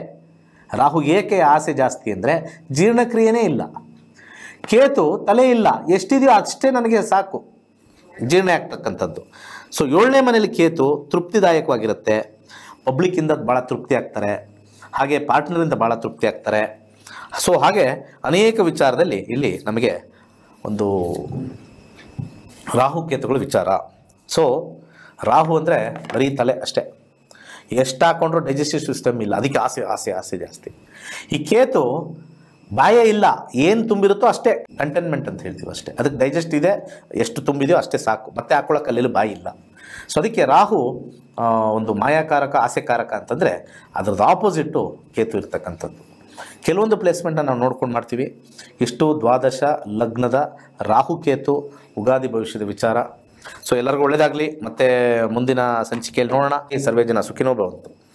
ರಾಹು ಏಕೆ ಆಸೆ ಜಾಸ್ತಿ ಅಂದರೆ ಜೀರ್ಣಕ್ರಿಯೆನೇ ಇಲ್ಲ ಕೇತು ತಲೆ ಇಲ್ಲ ಎಷ್ಟಿದೆಯೋ ಅಷ್ಟೇ ನನಗೆ ಸಾಕು ಜೀರ್ಣ ಆಗ್ತಕ್ಕಂಥದ್ದು ಸೊ ಏಳನೇ ಮನೇಲಿ ಕೇತು ತೃಪ್ತಿದಾಯಕವಾಗಿರುತ್ತೆ ಪಬ್ಲಿಕ್ಕಿಂದ ಭಾಳ ತೃಪ್ತಿ ಆಗ್ತಾರೆ ಹಾಗೆ ಪಾರ್ಟ್ನರಿಂದ ಭಾಳ ತೃಪ್ತಿ ಆಗ್ತಾರೆ ಸೊ ಹಾಗೆ ಅನೇಕ ವಿಚಾರದಲ್ಲಿ ಇಲ್ಲಿ ನಮಗೆ ಒಂದು ರಾಹುಕೇತುಗಳ ವಿಚಾರ ಸೊ ರಾಹು ಅಂದರೆ ಬರೀ ತಲೆ ಅಷ್ಟೇ ಎಷ್ಟು ಹಾಕೊಂಡ್ರೂ ಡೈಜೆಸ್ಟಿವ್ ಸಿಸ್ಟಮ್ ಇಲ್ಲ ಅದಕ್ಕೆ ಆಸೆ ಆಸೆ ಆಸೆ ಜಾಸ್ತಿ ಈ ಕೇತು ಬಾಯ ಇಲ್ಲ ಏನು ತುಂಬಿರುತ್ತೋ ಅಷ್ಟೇ ಕಂಟೈನ್ಮೆಂಟ್ ಅಂತ ಹೇಳ್ತೀವಿ ಅಷ್ಟೇ ಅದಕ್ಕೆ ಡೈಜೆಸ್ಟ್ ಇದೆ ಎಷ್ಟು ತುಂಬಿದೆಯೋ ಅಷ್ಟೇ ಸಾಕು ಮತ್ತೆ ಹಾಕೊಳ್ಳೋಕೆ ಅಲ್ಲೆಲ್ಲೂ ಬಾಯಿ ಇಲ್ಲ ಸೊ ಅದಕ್ಕೆ ರಾಹು ಒಂದು ಮಾಯಾಕಾರಕ ಆಸೆಕಾರಕ ಅಂತಂದರೆ ಅದರದ್ದು ಆಪೋಸಿಟ್ಟು ಕೇತು ಇರ್ತಕ್ಕಂಥದ್ದು ಕೆಲವೊಂದು ಪ್ಲೇಸ್ಮೆಂಟನ್ನು ನಾವು ನೋಡ್ಕೊಂಡು ಮಾಡ್ತೀವಿ ಇಷ್ಟು ದ್ವಾದಶ ಲಗ್ನದ ರಾಹು ಕೇತು ಉಗಾದಿ ಭವಿಷ್ಯದ ವಿಚಾರ ಸೊ ಎಲ್ಲರಿಗೂ ಒಳ್ಳೆಯದಾಗಲಿ ಮತ್ತು ಮುಂದಿನ ಸಂಚಿಕೆಯಲ್ಲಿ ನೋಡೋಣ ಈ ಸರ್ವೇ ಜನ ಸುಖಿನೋ ಬಂತು